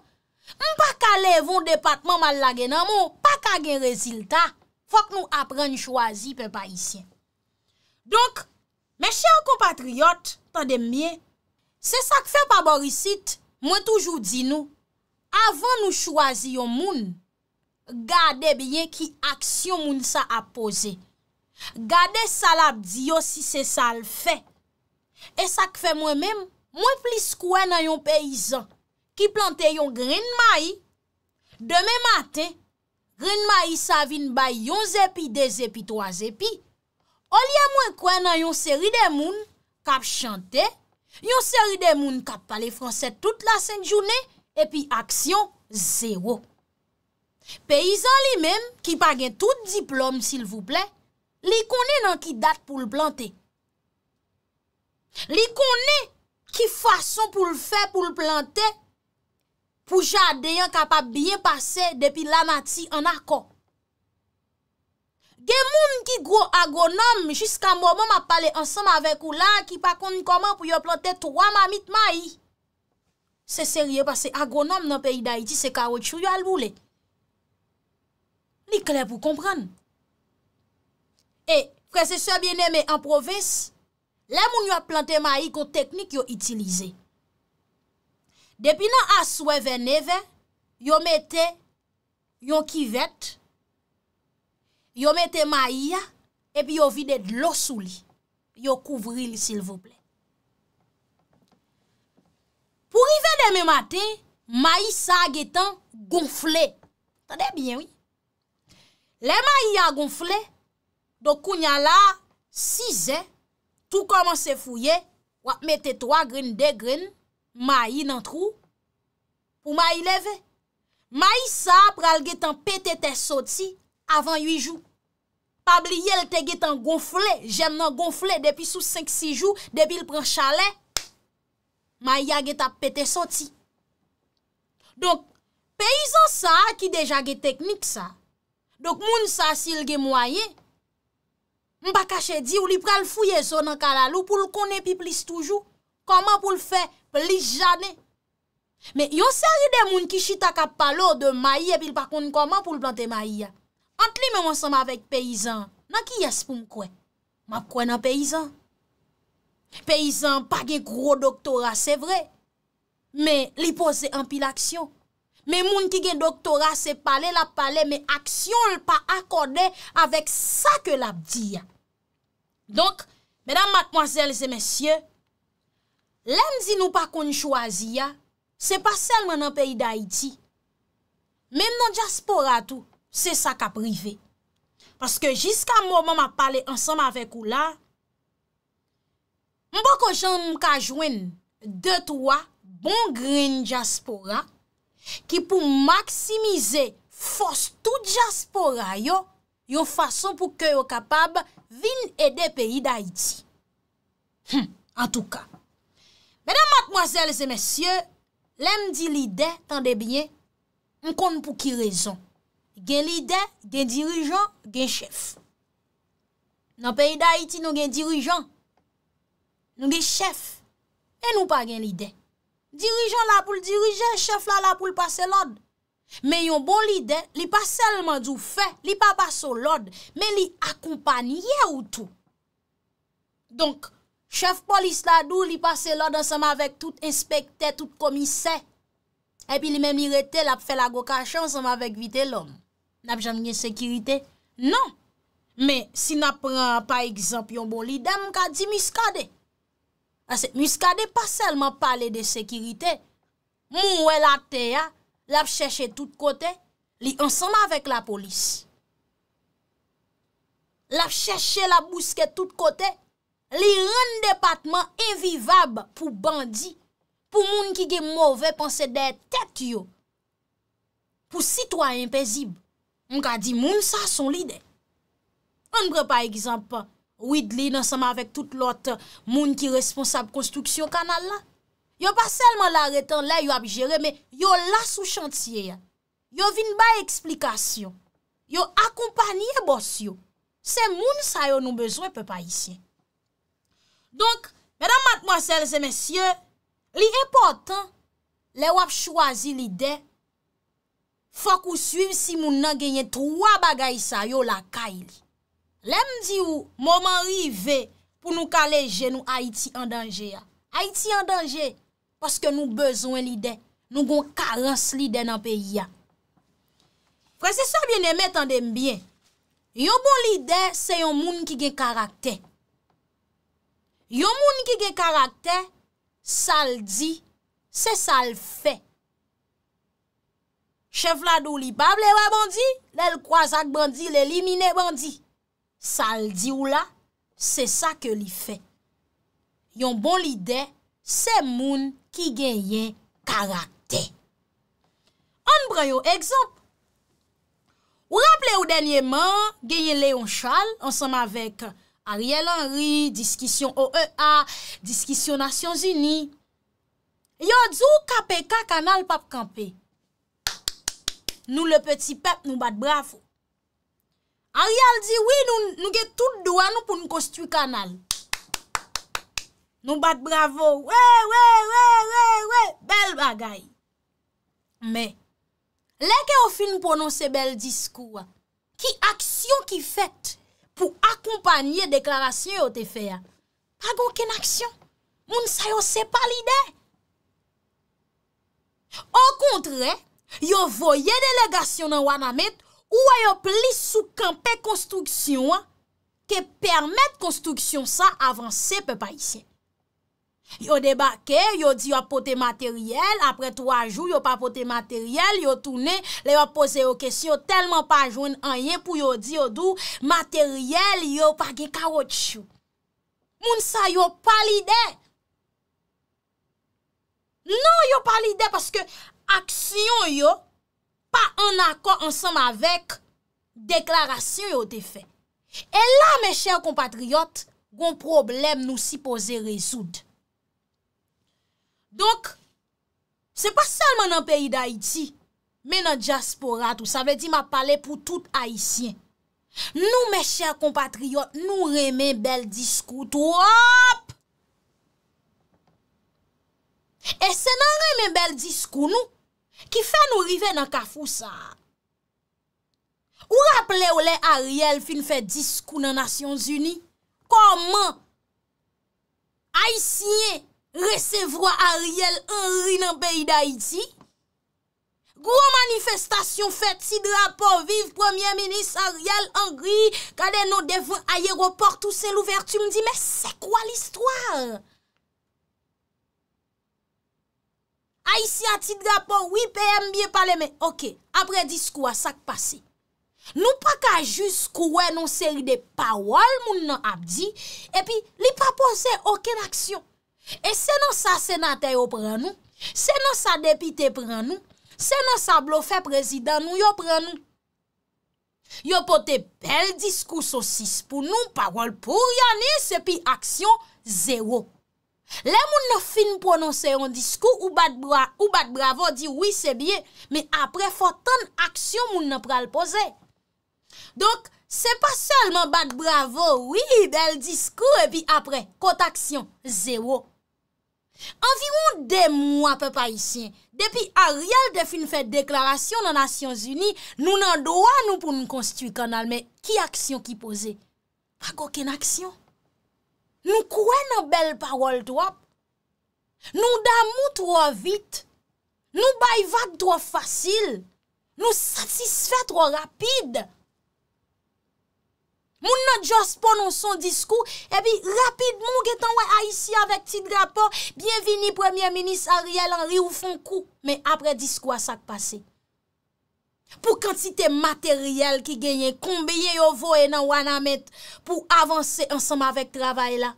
m pa ka levon depatman mal la gen nan, mou, pa ka gen reziltat, fok nou apren chwazi pe pa isyen. Donk, men chè an kompatriot, tan demye, se sa k fe pa borisit, mwen toujou di nou, avan nou chwazi yon moun, gade bie ki aksyon moun sa ap posey. Gade salap diyo si se sal fe. E sak fe mwen mèm, mwen plis kwen nan yon peyizan ki plante yon green maï. Deme mate, green maï sa vin bay yon zepi, de zepi, to a zepi. O liya mwen kwen nan yon seri de moun kap chante, yon seri de moun kap pale franset tout la sen jounè, epi aksyon zero. Peyizan li mèm ki pagen tout diplom sil voupley, Li konè nan ki dat pou l'plantè? Li konè ki fason pou l'fè pou l'plantè pou jade yon kapap biye pase depi l'anati an akor? Gen moun ki gro agronom jiska mouman ma pale ansanm avek ou la ki pa kon koman pou yo plantè 3 mamit mayi? Se serye pase agronom nan peyi da iti se karot chou yon alboule? Li kler pou kompran? Li kler pou kompran? e precesyon biye neme en provins, le moun yo a plante mayi kon teknik yo itilize. Depi nan aswe ve neve, yo mette yon kivet, yo mette mayi ya, epi yo vide dlo sou li, yo kouvri li sil vople. Pou rive deme mate, mayi sa agetan gonfle. Le mayi ya gonfle, Dok kounya la, 6 e, tou koman se fouye, wap mette 3 grin, 2 grin, mayi nan trou, pou mayi leve. Mayi sa pral getan pete te soti avan 8 jou. Pabli yel te getan gonfle, jem nan gonfle depi sou 5-6 jou, depi l pran chale, mayi a getan pete soti. Dok, peyizan sa ki deja ge teknik sa, dok moun sa si l ge mwaye, Mpa kache di ou li pral fouye zo nan kalalou pou l konen pi plis toujou. Koman pou l fè plis janen. Me yon se ari de moun ki chita kap palo de maye pi l pakoun koman pou l plante maye. Ant li men mwen seman vek peyizan, nan ki yas pou mkwen. Mpa kwen nan peyizan. Peyizan pa gen gro doktora se vre. Me li pose an pi l aksyon. Me moun ki gen doktora se pale la pale me aksyon l pa akode avèk sa ke l ap di ya. Donk, mèdam matmoazèl zè mèsyè, lèm zin nou pa kon chwazi ya, se pa selman an peyi d'Haïti. Mèm nan diaspora tou, se sa ka prive. Paske jiska mouman ma pale ansam avèk ou la, mbo ko jen mka jwen, de towa, bon gren diaspora, ki pou maksimize, fos tou diaspora yo, yo fason pou kè yo kapab, Vin edè peyi d'Haïti. Hm, an tou ka. Mèdèm matmoasele se mèsyè, lèm di l'ide, tan de bie, m kon pou ki rezon. Gen l'ide, gen dirijon, gen chef. Nan peyi d'Haïti nou gen dirijon, nou gen chef, e nou pa gen l'ide. Dirijon la pou l'dirijen, chef la la pou l'passe l'odd. Men yon bon lide, li pa selman djou fe, li pa baso lod, men li akompaniye ou tou. Donk, chef polis la dou, li pase lod ansanman vek tout inspektè, tout komissè. Epi li men mi rete, lap fe la gokasyon, ansanman vek vite lom. Nap janm nye sekirite? Non. Men, si nap pran pa ekzamp yon bon lide, mka di muskade. Muskade pa selman pale de sekirite. Mwen wè la te ya. Lap chèche tout kote, li ansama vek la polis. Lap chèche la bouske tout kote, li ren depatman evivab pou bandi, pou moun ki ge mouve panse de tet yo. Pou sitwa impèzib, moun ka di moun sa son lide. An bre pa egzamp, Ridley ansama vek tout lot moun ki responsab konstruksyon kanal la. Yo pa selman la retan la yo ap jere, men yo la sou chantye ya. Yo vin ba eksplikasyon. Yo akompanyye bos yo. Se moun sa yo nou bezwen pe pa isye. Donk, mèdam matmòsel se mèsyè, li epotan, le wap chwazi li de, fòk ou suiv si moun nan genyen trwa bagay sa yo la kaili. Le mdi ou, mòman rive pou nou kaleje nou Haiti en danje ya. Haiti en danje, Paske nou bezwen li den. Nou gon karense li den nan peyi ya. Prese sa bine metan dem bien. Yon bon li den, se yon moun ki gen karakter. Yon moun ki gen karakter, sa l di, se sa l fe. Che vladou li bable wa bandi, lè l kwa zak bandi, lè l imine bandi. Sa l di ou la, se sa ke li fe. Yon bon li den, Se moun ki genyen karakter. An bray yo, ekzamp. Ou rample ou denye man, genyen Leon Charles, ansan avèk Ariel Henry, diskisyon OEA, diskisyon Asyons Uni. Yo, dzou kape ka kanal pap kampe? Nou le peti pep nou bat bravo. Ariel di, oui, nou gen tout douan nou pou nou konstru kanal. Nou bat bravo, wè, wè, wè, wè, wè, bel bagay. Mè, lè ke yo fin ponon se bel diskou, ki aksyon ki fèt pou akompanye deklarasyon yo te fè ya, pa gò ken aksyon, moun sa yo se palide. An kontre, yo voye delegasyon nan wana met, ou a yo pli soukampè konstruksyon, ke permèt konstruksyon sa avanse pe pa isyè. Yo debake, yo di yo pote materyel, apre 3 jou yo pa pote materyel, yo tune, le yo pose yo kesyon, yo telman pa joun anyen pou yo di yo dou materyel, yo pa ge ka wot chou. Moun sa yo palide. Non yo palide, paske aksyon yo pa an akon ansam avek deklarasyon yo te fe. E la men chèr kompatriot, goun problem nou si pose rezoud. Donk, se pa salman nan peyi d'Haïti, menan diaspora tou, sa ve di ma pale pou tout Haïtien. Nou me chèr kompatriot, nou remen bel diskou tou, hop! E se nan remen bel diskou nou, ki fè nou rive nan kafou sa. Ou rappele ou le Ariel fin fè diskou nan Nasyons Uni? Koman? Haïtien! Haïtien! resevwa Ariel Henry nan peyi d'Haïti. Goumanifestasyon fè ti drapo, vive Premier Ministre Ariel Henry, kade nou devon ayeroport ou se louvertu, mdi mè se kwa l'histoire? Aïsi a ti drapo, wipè mbiye pale mè. Ok, apre dis kwa sak pase. Nou pa ka jus kou wè nan seri de pawal moun nan apdi, epi li pa pose oken aksyon. E se nan sa senate yo pran nou, se nan sa depite pran nou, se nan sa blofe prezidan nou yo pran nou. Yo pote bel diskou sosis pou nou, parol pou, yani, se pi aksyon, zewo. Le moun nan fin prononse yon diskou ou bat bravo di, oui, se biye, me apre fotan aksyon moun nan pral pose. Donk, se pa selman bat bravo, oui, bel diskou, e pi apre, kot aksyon, zewo. Anviron de mwa pe pa isyen, depi a rial defi nou fèd deklarasyon nan Nasyons Uni, nou nan doan nou pou nou konstitui kanalme, ki aksyon ki pose? Pak oken aksyon. Nou kwen nou bel parol doap, nou damou troa vit, nou bayvak troa fasil, nou satisfè troa rapid. Moun nan jost ponon son diskou, ebi rapid moun getan wè a isi avèk tit rapor, biyevini Premier Ministre Ariel Henry ou fon kou, men apre diskou a sak pase. Pou kantite materyel ki genyen, kombye yo voe nan wana met, pou avansè ansam avèk travay la.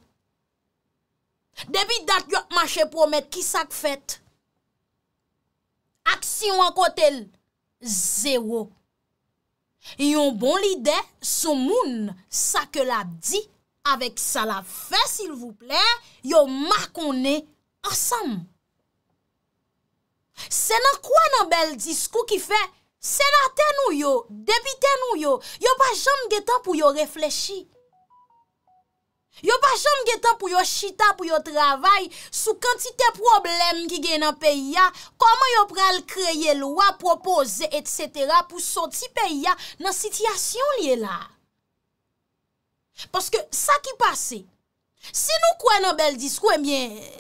Debi dat yot mache promet, ki sak fèt? Aksyon an kotel, zewo. Yon bon lide sou moun sa ke la di avek sa la fe sil vouple, yon ma kon ne asam. Sena kwa nan bel diskou ki fe? Sena ten nou yo, debi ten nou yo, yo pa jan getan pou yo reflechi. Yo pa chanm getan pou yo chita pou yo travay sou kantite problem ki gen an peya koman yo pral kreye lwa, propose, etc. pou soti peya nan sityasyon liye la. Paske sa ki pase, si nou kwen an bel diskwe,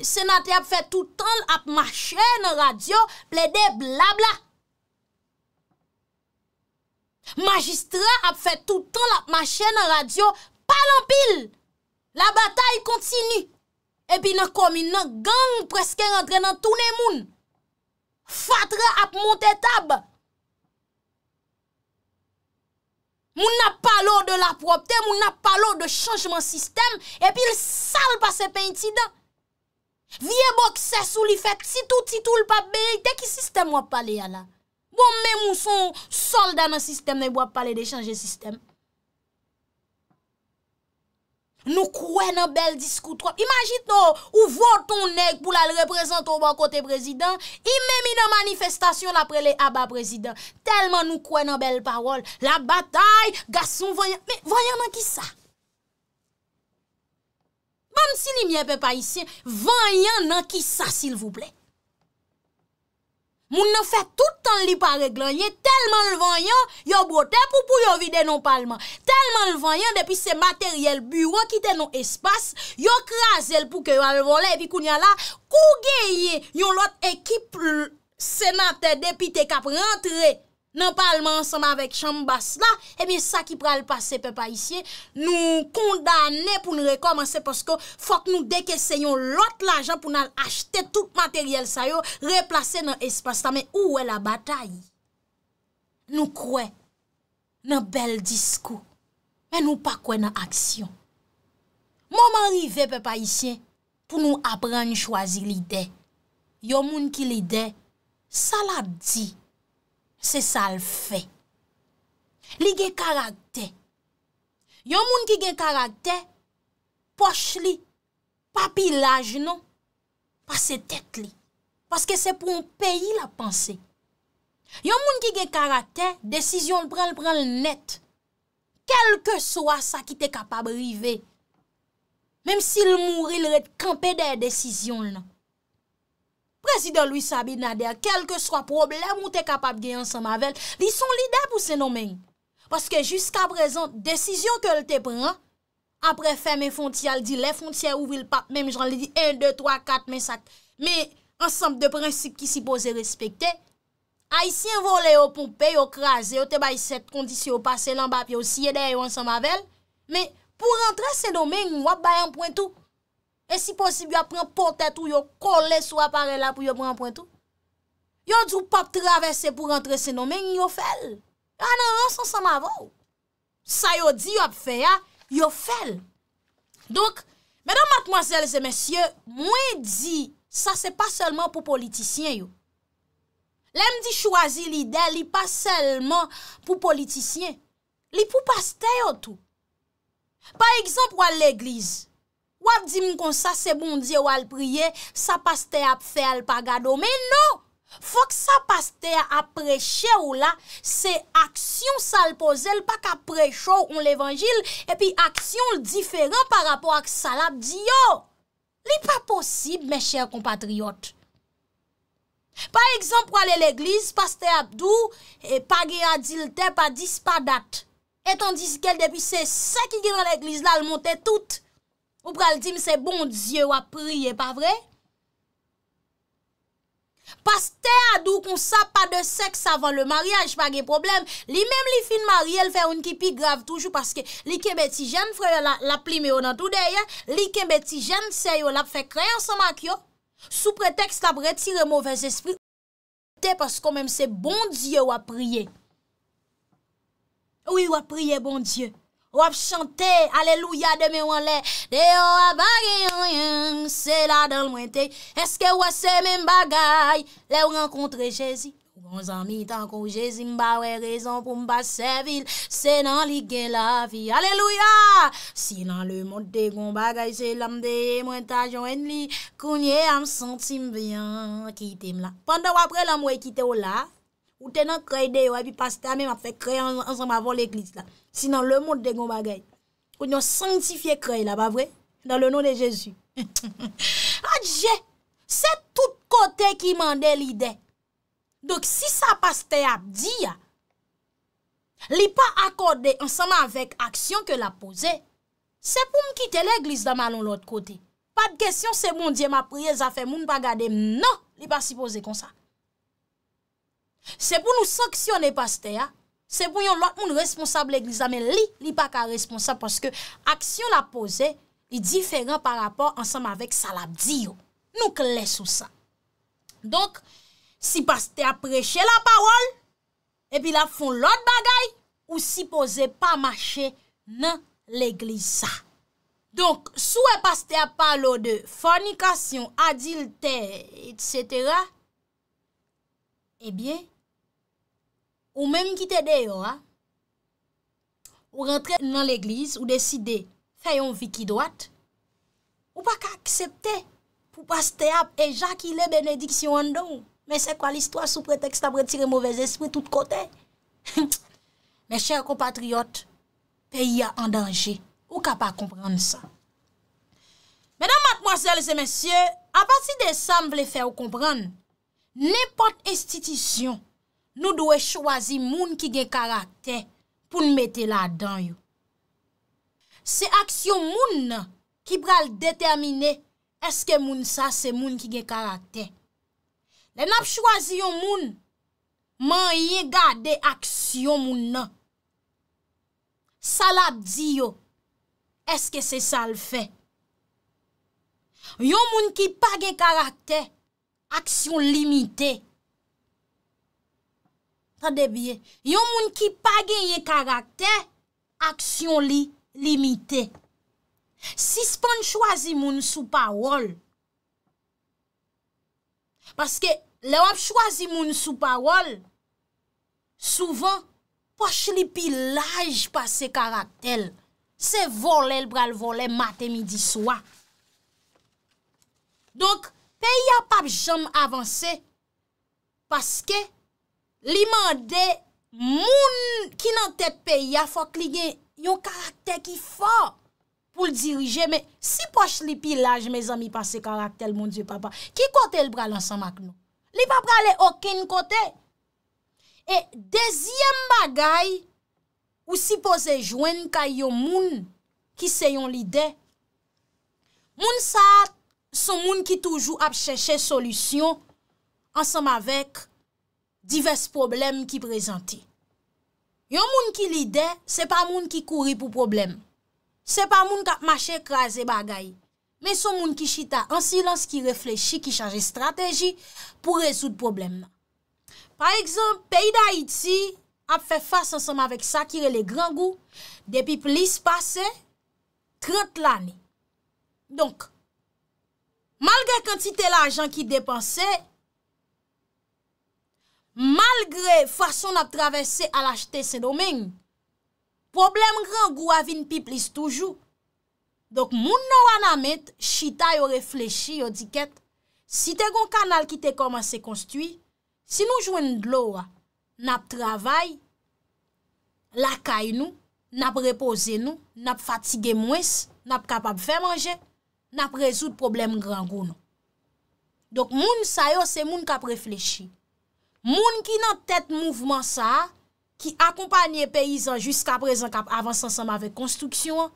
se nati ap fe toutan ap mache nan radyo ple de blabla. Majistra ap fe toutan ap mache nan radyo palampil. la batay kontini, epi nan komi nan gang preske rentre nan tout ne moun, fatre ap monte tab, moun nan palo de la propte, moun nan palo de chanjman sistem, epi l sal pa se pen ti dan, vie bok se sou li fet, titou titou l pap be, te ki sistem wap pale ya la, bon men moun son soldan nan sistem, ne wap pale de chanjman sistem. Nou kwen nan bel diskou trope. Imagite nou, ou voton nek pou la lreprezento ban kote prezident, ime mi nan manifestasyon apre le aba prezident. Telman nou kwen nan bel parol. La batay, gason vanyan. Men, vanyan nan ki sa? Ban si li mye pe pa isi, vanyan nan ki sa sil vouplek. Moun nan fè tout an li pa reglan, nye telman l vanyan, yo bote pou pou yo vide nou palman. Telman l vanyan, depi se materyel bureau ki te nou espas, yo kras el pou ke valvola epi kounya la, kougeye yon lot ekip senate depi te kap rentre. Nan palman anseman vek chanm bas la, e mi sa ki pral pase pe pa isye, nou kondane pou nou rekomense, poske fok nou deke seyon lot la jan pou nou al achete tout materyel sayo, replase nan espas ta, men ou we la batay. Nou kwe nan bel diskou, men nou pakwe nan aksyon. Mouman rive pe pa isye, pou nou apren chwazi lide. Yo moun ki lide, sa la di lide. Se sal fe. Li ge karakte. Yon moun ki ge karakte, poch li, papilaj nan, pa se tek li. Paske se pou moun peyi la panse. Yon moun ki ge karakte, desisyon l prel, prel net. Kelke so a sa ki te kapab rive. Mem si l moun, il rete kampe dey desisyon l nan. Prezident Louis Sabine Nader, kelke swa problem ou te kapap gen yon samavelle, li son lidè pou sen omen. Paske jusqu'a prezant, desisyon ke l te pren, apre fèm e fontyal di le fontyal ouvri l pap, mèm jan li di 1, 2, 3, 4, 5, mèm en samp de prinsip ki si pose respektè, a y si yon vole yo pou pe yo kraze, yo te bay set kondisyon, yo pase lanbap, yo siye de yon samavelle, mèm pou rentre sen omen, wap bay an pointou? E si posib yo apren potet ou yo kole sou apare la pou yo pran pointou. Yo djou pa travese pou rentre se nomen yo fel. A nan ansan sa ma vò. Sa yo di yo ap fe ya, yo fel. Donk, mèdèm matmazèl zè mèsyè, mwen di sa se pa selman pou politisyen yo. Lèm di chwazi l'idé, li pa selman pou politisyen. Li pou paste yo tout. Par exemple, wè l'èglise. Ou ap di moun kon sa se bon diyo al priye, sa paste ap fe al pagado. Men nou, fok sa paste ap preche ou la, se aksyon sa al pose, l pa ka precho ou l evanjil, e pi aksyon l diferan par rapport ak salap diyo. Li pa posib, men chèr compatriot. Par ekzamp wale l eglise, paste ap dou, e pagi a dilte pa dispa dat. Etan diske l depi se se ki gilan l eglise la al monte toute. Ou pral di mse bon die wap priye, pa vre? Pas te adou kon sa pa de seks avan le maryaj, pa gen problem. Li menm li fin marye, el fè un ki pi grave toujou, paske li ke beti jen fwe la plime yo nan toudeye, li ke beti jen se yo la fwe kreyan sa mak yo, sou pretext la bretire mouvez espri, ou pral di mse bon die wap priye, ou wap priye bon die, Wap chante, aleluya, deme wan le, deyo wap bagay, se la dal mwen te, eske wase men bagay, le w renkontre jezi, wansan mi tanko jezi, mba wè rezon pou mba se vil, se nan li gen la fi, aleluya, si nan le moun dey kon bagay, se lam dey mwen ta jwen li, kounye am santi mbyan, ki tem la. Pande wap pre lan mwen ki te wala. Ou te nan krey de yo, epi paste a mi, ma fè krey ansanm avon l'eklis la. Sinan, le moun te gen bagay. Ou nan sanktifiye krey la, ba vre? Nan le nou de Jezu. A dje, se tout kote ki mande l'ide. Dok, si sa paste ap di ya, li pa akorde ansanm avèk aksyon ke la pose, se pou mkite l'eklis da manon l'ot kote. Pa de kesyon, se bon moun diye ma priye zafè, moun bagade, nan, li pa si pose konsa. Se pou nou saksyon e paste ya, se pou yon lot moun responsable l'eglisa, men li li pa ka responsable, paske aksyon la pose, li diferan pa rapor ansam avek salab diyo. Nou kles ou sa. Donk, si paste apreche la parol, epi la fon lot bagay, ou si pose pa mache nan l'eglisa. Donk, sou e paste apalo de fornikasyon, adilte, et cetera, epi, eh Ou mèm ki te de yo a. Ou rentre nan l'eglise ou deside fè yon viki doat. Ou pa ka aksepte pou pas te ap e ja ki le benediksyon an don. Mè se kwa l'istwa sou pretext apre tire mouvez espri tout kote. Mè chèr kompatriot, peyi a an danje. Ou ka pa kompran sa. Mèdam matmoazèl se mèsyè, a pati de sam vle fè ou kompran, nèpot estitisyon. nou dwe chwazi moun ki ge karakter pou n mette la dan yo. Se aksyon moun ki pral determine eske moun sa se moun ki ge karakter. Le nap chwazi yon moun, man ye gade aksyon moun. Salap di yo, eske se sal fe. Yon moun ki pa ge karakter, aksyon limite. Yon moun ki pa genye karakter, aksyon li limite. Si span chwazi moun sou parol, paske le wap chwazi moun sou parol, souvan, pwache li pilaj pa se karakter, se vole l bral vole mate midi swa. Donk, pe yon pap jom avanse, paske, li mande moun ki nan tepe ya fok li gen yon karakter ki fò pou l dirije, me si poch li pilaj me zami pa se karakter moun diyo papa, ki kote l bral ansan mak nou? Li pa brale oken kote? E dezyem bagay, ou si pose jwen ka yon moun ki se yon lide, moun sa son moun ki toujou ap cheche solusyon ansan mavek, Divers problem ki prezenti. Yon moun ki lide, se pa moun ki kouri pou problem. Se pa moun kap mache kraze bagay. Men son moun ki chita, an silans ki reflechi, ki chaje strategi pou rezout problem nan. Par exemple, peyi da Iti ap fe fase ansam avek Sakire Legrangou, depi plis pase, 30 lani. Donk, malga kantite la ajan ki depanse, malgre fason n ap travese al achete se domen, problem gran gou avin pi plis toujou. Dok moun nou an amet, chita yo refleshi, yo diket, si te gon kanal ki te koman se konstui, si nou jwen nou dlou a, n ap travay, lakay nou, n ap repose nou, n ap fatige mwes, n ap kapap fe manje, n ap rezout problem gran gou nou. Dok moun sa yo se moun kap refleshi, moun ki nan tèt mouvman sa, ki akompanyè peyizan jiska prezant kap avans ansam avèk konstruksyon,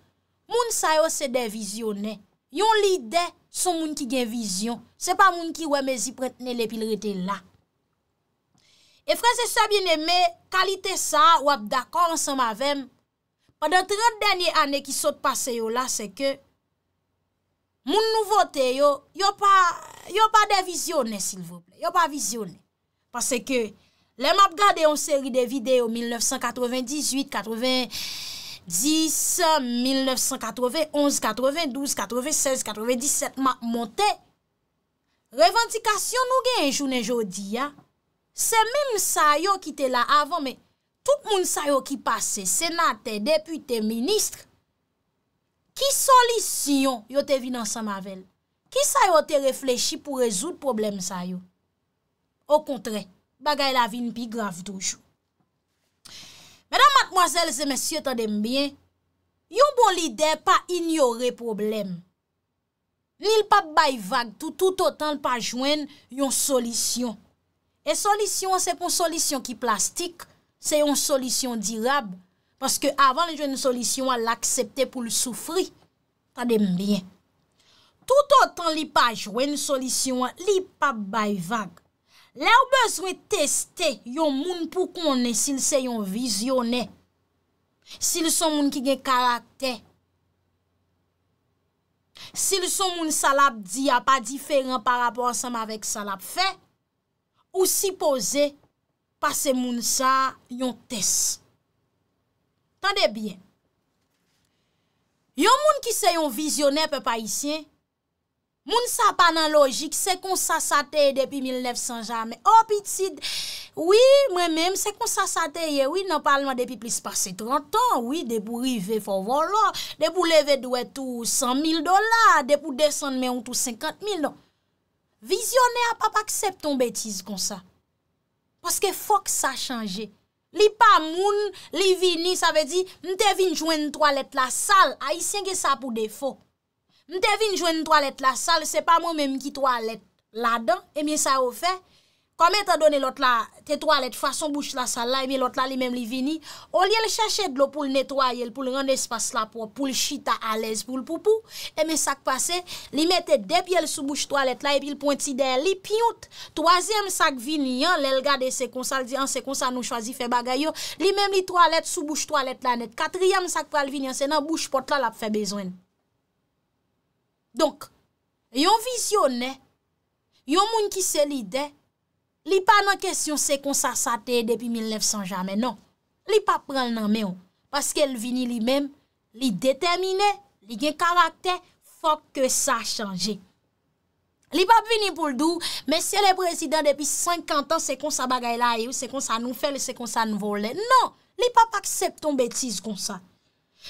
moun sa yo se devizyonè. Yon lidè son moun ki gen vizyon. Se pa moun ki wè mezi pretenè lepil rete la. E fransè sa bienèmè, kalite sa, wèp dakò ansam avèm, padan 30 denye anè ki sot pase yo la, se ke moun nouvote yo, yo pa devizyonè sil vople. Yo pa vizyonè. Pase ke, le map gade yon seri de videyo 1998, 90, 10, 1991, 92, 96, 97, ma montè. Revendikasyon nou gen yon jounen jodi ya. Se men msa yo ki te la avan, me tout moun msa yo ki pase, senate, depute, ministre. Ki solisyon yo te vi nan Samavelle? Ki msa yo te reflechi pou rezout problem msa yo? Ou kontre, bagay la vin pi graf doujou. Mèdam, matmoazèl, zè mèsyè, ta dèm byen, yon bon lidè pa ignorè problem. Li l pa bay vag, tout outan l pa jwen yon solisyon. E solisyon, se pon solisyon ki plastik, se yon solisyon dirab, paske avan l jwen solisyon, l akseptè pou l soufri. Ta dèm byen. Tout outan li pa jwen solisyon, li pa bay vag. Lè ou bezwen testè yon moun pou konè sil se yon vizyonè. Sil son moun ki gen karakter. Sil son moun salap di a pa diferan pa rapor saman vek salap fe. Ou si pose, pase moun sa yon test. Tande bien. Yon moun ki se yon vizyonè pe pa isyen. Moun sa pa nan logik, se kon sa sa teye depi 1900 jamè. O pitid, wè mèm, se kon sa sa teye, wè nan palman depi plis pase 30 an, wè, de pou rive fò volò, de pou leve dwe tou 100.000 dola, de pou desen mè ou tou 50.000. Non. Vizyonè a pa pa aksepton betiz kon sa. Paske fòk sa chanje. Li pa moun, li vini, sa ve di, mte vin jwen toalet la sal, a yisienge sa pou defo. Mte vin jwen yon toalet la sal, se pa mwen menm ki toalet la dan, e mi sa ou fe. Kome te donen lot la te toalet fason bouch la sal la, e mi lot la li menm li vini. O li el chache dlo pou l netwayel, pou l rend espas la pou, pou l chita alez, pou l poupou. E eh mi sak pase, li mette dep yel sou bouch toalet la, e pi l pointi der, li piout. Troasyem sak vini yon, li el gade sekonsal, di an sekonsal nou chwazi fe bagayyo. Li menm li toalet sou bouch toalet la net. Katryem sak pal vini yon, se nan bouch pot la la fe bezwen. Donk, yon vizyonè, yon moun ki se lidè, li pa nan kesyon se kon sa satè depi 1900 jamè. Non, li pa pral nan mè ou, paske el vini li mèm, li determinè, li gen karakter, fok ke sa chanjè. Li pa vini pou l'dou, mesye le prezident depi 50 ans se kon sa bagay la yon, e se kon sa nou fèl, se kon sa nou volè. Non, li pa pa aksepton betiz kon sa.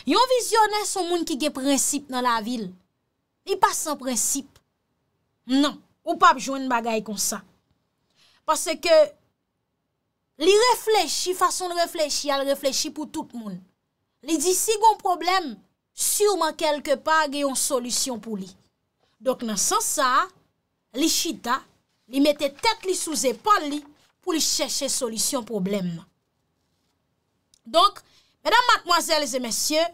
Yon vizyonè son moun ki gen prinsip nan la vilè. Non. Li pas an prinsip. Nan, ou pa joun bagay konsa. Pase ke li reflechi, fason de reflechi, al reflechi pou tout moun. Li disi goun problem, surman kelke pa geyon solusyon pou li. Dok nan sansa, li chita, li mette tet li sou zepan li pou li chèche solusyon problem. Donc, mèdam, mackmoazèl, zèmèssien,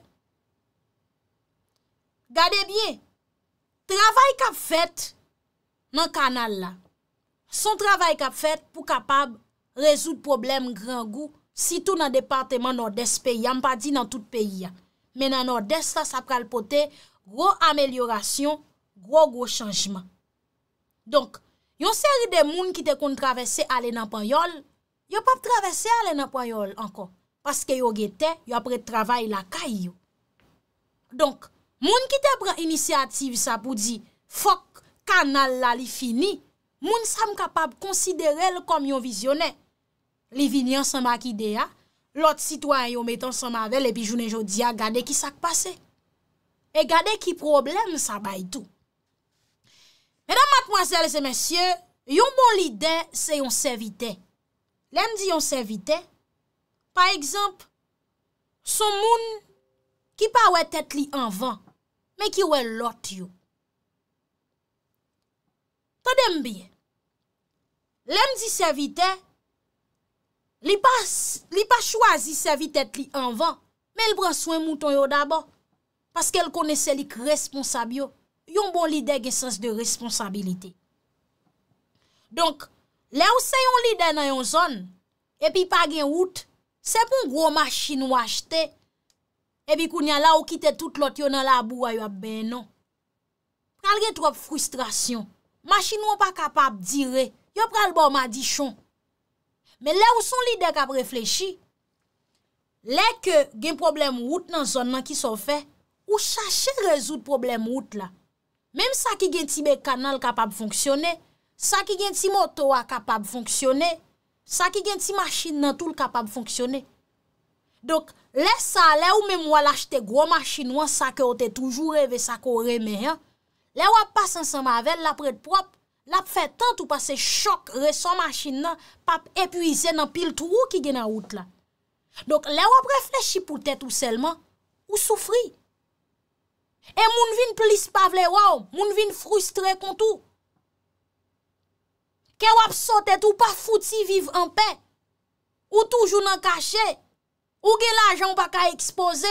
gade bien Travay kap fèt nan kanal la. Son travay kap fèt pou kapab rezout problem gran gou. Si tou nan departement Nord-Est peyi. Am pa di nan tout peyi ya. Men nan Nord-Est sa sa pral pote. Gro amelyorasyon. Gro gro chanjman. Donk. Yon seri de moun ki te kontravesse ale nan pan yol. Yo pap travesse ale nan pan yol ankon. Paske yo gete. Yo apre travay la kay yo. Donk. Moun ki te pre inisiativ sa pou di, fok, kanal la li fini, moun sam kapab konsidere l kom yon vizyonen. Li vinyan sa mak ide ya, lot sitwanyon metan sa mavel, epi jounen jodi ya gade ki sak pase. E gade ki problem sa bay tou. Mèdam matmoazèl se mèsyè, yon bon lide se yon sevite. Lèm di yon sevite, pa ekzamp, son moun ki pa wè tet li anvan, mè ki wè lot yo. Tade mbiye, lèm zi se vitè, li pa chwa zi se vitèt li anvan, mè l branswen mouton yo daba, paske l konese lik responsab yo, yon bon li deg esens de responsabilite. Donk, lè ou se yon li dena yon zon, epi pa gen wout, se bon gwo machin wajte, Ebi kou nya la ou kite tout lot yon nan la abou a yo ap ah ben nan. Pral gen trop frustrasyon. Mashi nou an pa kapab dire. Yo pral bon madichon. Men le ou son li de kap reflechi. Le ke gen problem wout nan zon nan ki son fe. Ou chache rezout problem wout la. Mem sa ki gen ti be kanal kapab fonksyone. Sa ki gen ti moto a kapab fonksyone. Sa ki gen ti mashi nan tout kapab fonksyone. Dok, Lè sa, lè ou mè mwa l'achete gwo machin ou an sa ke o te toujou revè sa ko remè an, lè wap pas an san mavel, lè ap red prop, lè ap fè tant ou pas se chok re son machin nan, pap epuize nan pil tou ou ki gen a out la. Dok lè wap reflechi pou tèt ou selman, ou soufri. E moun vin plis pavle waw, moun vin frustre kontou. Kè wap sote tou pa fouti viv an pe, ou toujou nan kache, Ou gen la ajan wak a ekspose?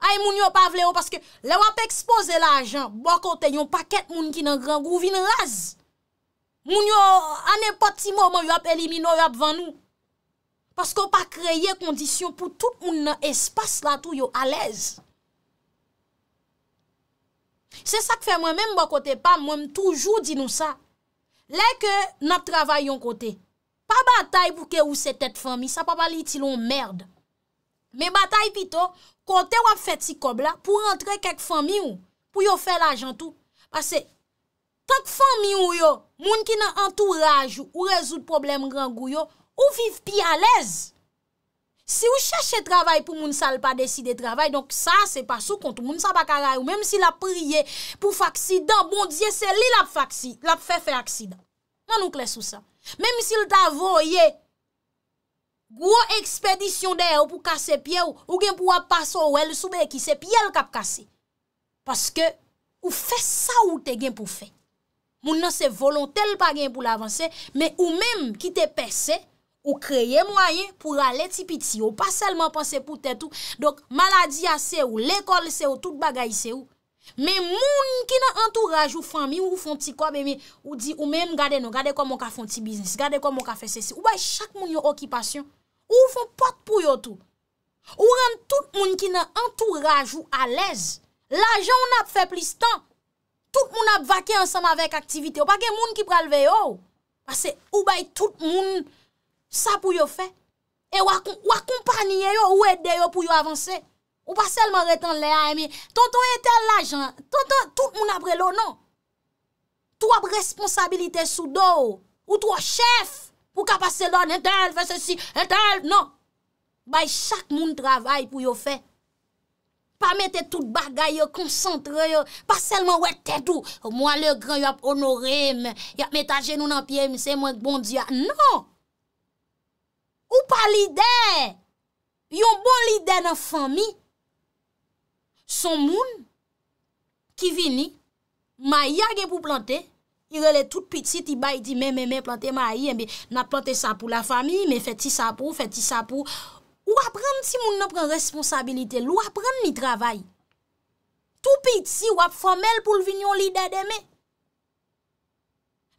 Ay moun yo pa vle yo paske le wap ekspose la ajan wakote yon paket moun ki nan gran gouvin raz. Moun yo an e poti mou moun yo ap elimino yo ap van nou. Paske wap a kreye kondisyon pou tout moun nan espas la tou yo alez. Se sak fe mwen men mwakote pa mwen mwen toujou di nou sa. Le ke nap travay yon kote. Pa batay pou ke ou se tet fami sa pa bali ti lon merd. Me batay pito, kote wap fet si kob la pou rentre kek fami ou, pou yo fè la jantou. Pase, tak fami ou yo, moun ki nan entourage ou rezout problem rangou yo, ou viv pi alez. Si ou chache travay pou moun sal pa deside travay, donk sa se pasou kontou. Moun sal baka ray ou, mèm si la priye pou faksida, bon diye se li la faksida, la fè fè faksida. Man nou klesou sa. Mèm si lta voye... Gwo ekspedisyon deye ou pou kase pie ou, ou gen pou wap paso ou el soube e ki se, pi el kap kase. Paske ou fe sa ou te gen pou fe. Moun nan se volon tel pa gen pou lavanse, me ou menm ki te perse, ou kreye mwayen pou ale tipi ti ou, pa selman panse pou tet ou, dok maladi a se ou, lekol se ou, tout bagay se ou. Me moun ki nan entourage ou fami ou fon ti kwa bebe, ou di ou menm gade nou, gade kon moun ka fon ti biznis, gade kon moun ka fese se, ou bay chak moun yo okipasyon. Ou foun pat pou yo tou. Ou rend tout moun ki nan entourage ou alez. La jan ou nap fe plis tan. Tout moun ap vake ansanm avek aktivite. Ou pa gen moun ki pral ve yo. Pase ou bay tout moun sa pou yo fe. Ou akompaniye yo ou ede yo pou yo avanse. Ou pa selman retan le a. Ou pa selman retan le a. Tout moun ap relo nan. Tou ap responsabilite sou do. Ou tou ap chef. Pou kapase lon, entel, fè se si, entel, non. Bay chak moun travay pou yo fè. Pa mette tout bagay yo, konsantre yo, pa selman wette tout, mwa le gran yo ap onorem, yo ap metta genoun anpiem, se mwen bondya, non. Ou pa lidè, yon bon lidè nan fami, son moun, ki vini, ma yage pou plante, I rele tout pitit, i bay di, me, me, me, plante ma yi, me, na plante sa pou la fami, me, feti sa pou, feti sa pou. Ou ap rem ti moun nou pren responsabilite, lou ap rem ni travay. Tout pitit, si ou ap fomel pou l'vinyon li dede me.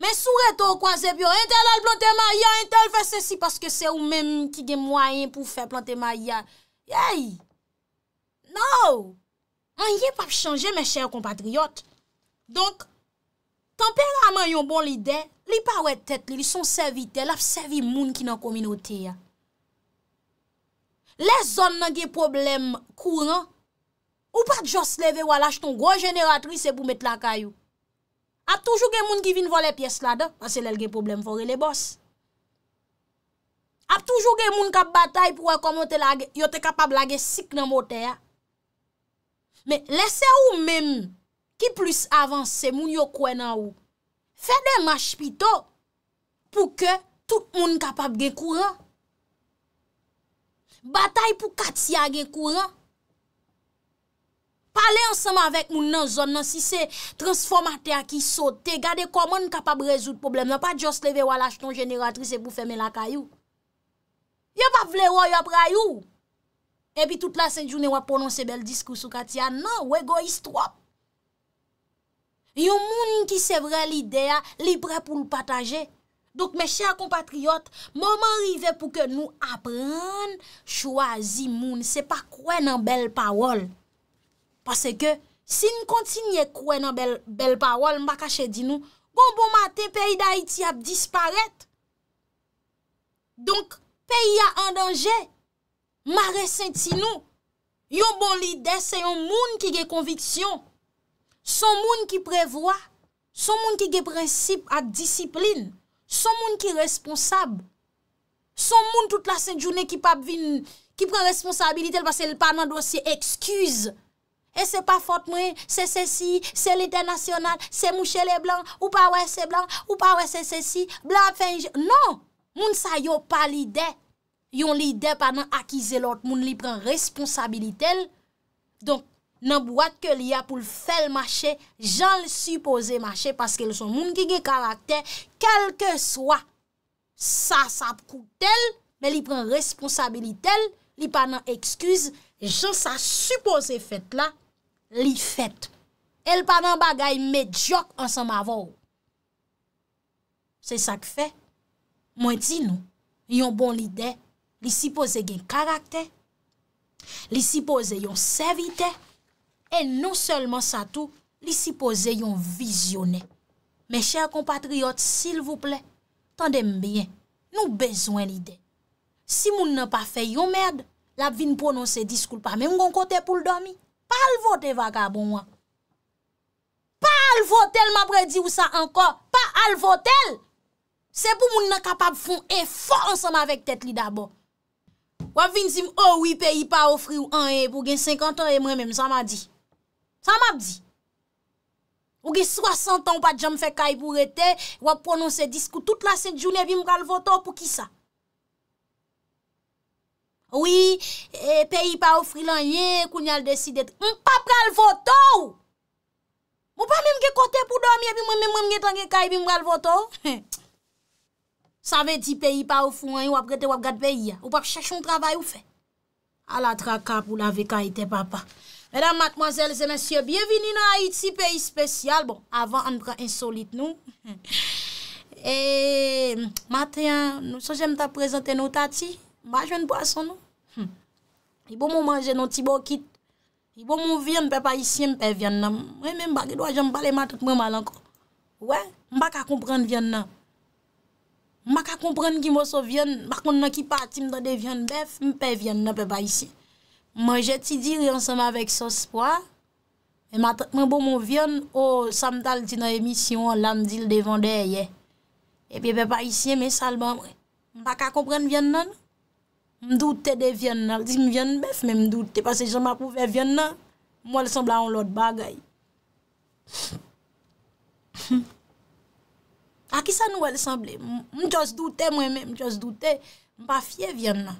Men sou reto kwa zeb yo, entel al plante ma yi, entel fe se si, paske se ou men ki gen mwayen pou fe plante ma yi. Yey! Nou! Men ye pap chanje men chen kompatriot. Donk, Semperaman yon bon li de, li pa wet tet, li son sevi te, laf sevi moun ki nan kominote ya. Le zon nan gen problem kouran, ou pa jos leve wala jton goj generatris e pou met la kayo. A toujou gen moun ki vin vo le piyes la de, anse lel gen problem vore le bos. A toujou gen moun kap batay pou wakomote yote kapab lage sik nan moten ya. Me, le se ou menm, ki plus avanse moun yo kwen na ou, fè den maj pito, pou ke tout moun kapab gen kouran. Batay pou Katia gen kouran. Pale ansama vek moun nan zon nan, si se transformate a ki sote, gade koman kapab rezout problem, nan pa just leve wala ch ton generatris e pou fèmè la kayou. Yo pa vle woy ap rayou. E pi tout la senjou ne wap prononse bel diskous sou Katia nan, we go is trop. Yon moun ki se vre lide a, li bre pou nou pataje. Dok me chè a kompatriot, momen rive pou ke nou apren chwazi moun, se pa kwen nan bel pawol. Pase ke, si nou kontinye kwen nan bel pawol, mba kache di nou, goun bon, bon mate peyi da iti ap disparet. Donk, peyi a an danje, ma resenti nou. Yon bon lide se yon moun ki ge konviksyon. Son moun ki prevoa, son moun ki geprensip ak disiplin, son moun ki responsab, son moun tout la sè jounè ki pren responsabilitel vase lè pa nan dosye eksküz. E se pa fote mwen, se se si, se l'itè nasyonal, se mouchè lè blan, ou pa wè se blan, ou pa wè se se si, blan finjè. Non, moun sa yo pa l'ide, yon l'ide pa nan akize lòt, moun li pren responsabilitel. Donk, nan bouat ke li a pou l fel mache, jan l suppose mache, paske l son moun ki gen karakter, kelke swa, sa sa pou koutel, men li pren responsabilitel, li panan ekskuse, jan sa suppose fet la, li fet. El panan bagay medyok ansan ma vò. Se sa k fe, mwen ti nou, li yon bon lide, li suppose gen karakter, li suppose yon servite, E nou selman sa tou, li si pose yon vizyonen. Me chèr kompatriot, sil vouple, tande mbyen, nou bezwen li den. Si moun nan pa fè yon mèrd, la bin pronon se diskoulpa. Mè mwen kon kote pou l'domi, pa alvote vagabou mwen. Pa alvote, mè apre di ou sa anko, pa alvote! Se pou moun nan kapap foun e fon anseman vek tèt li dabo. Wap vin zim oh ou yi peyi pa ofri ou an e pou gen 50 an e mwen mèm, zan ma di. Sa m ap di? Ou ge 60 an pa djam fek ka ipou rete, wap prononse disko tout la sèdjounè vi m pral votor pou ki sa. Ou i e peyi pa wou frilanyen, kou nyal deside, m pa pral votor! M w pa men m gen kote pou domye, mi men men men m gen tanke kaipi m pral votor. Sa ve di peyi pa wou frilanyen, wap rete wap gat peyi ya, wapak chèch un travay wou fe. A la traka pou la vekai te papa, Mèdam matmozèl, zè mèsyè, biyevini nan Haiti, peyi spesyal, bon, avan anbran insolit nou. E, matè, nou so jèm ta prezante nou tati, mba jwen boason nou. Ibo mou manje nou tibokit, ibo mou vyen, mpe pa isi, mpe vyen nan. Mwen mbage do a jem balè matout mwen malanko. Wè, mba ka komprende vyen nan. Mba ka komprende ki mboso vyen, mba kon nan ki pati mda devyen bef, mpe vyen nan, mpe pa isi. Mwen jè ti diri ansama vek sos pwa, e mwen bo mwen vyon ou samtal di nan emisyon, lan di l devande ye. E pi e pe pa isye mwen salban mwen. Mwa ka kompren vyon nan? Mwen doutè de vyon nan. Dik mwen vyon bèf mwen mwen doutè, pase jè mwa poufè vyon nan, mwen wèl semblè an lòt bagay. A ki sa nou wèl semblè? Mwen jòs doutè mwen mwen jòs doutè, mwen pa fye vyon nan.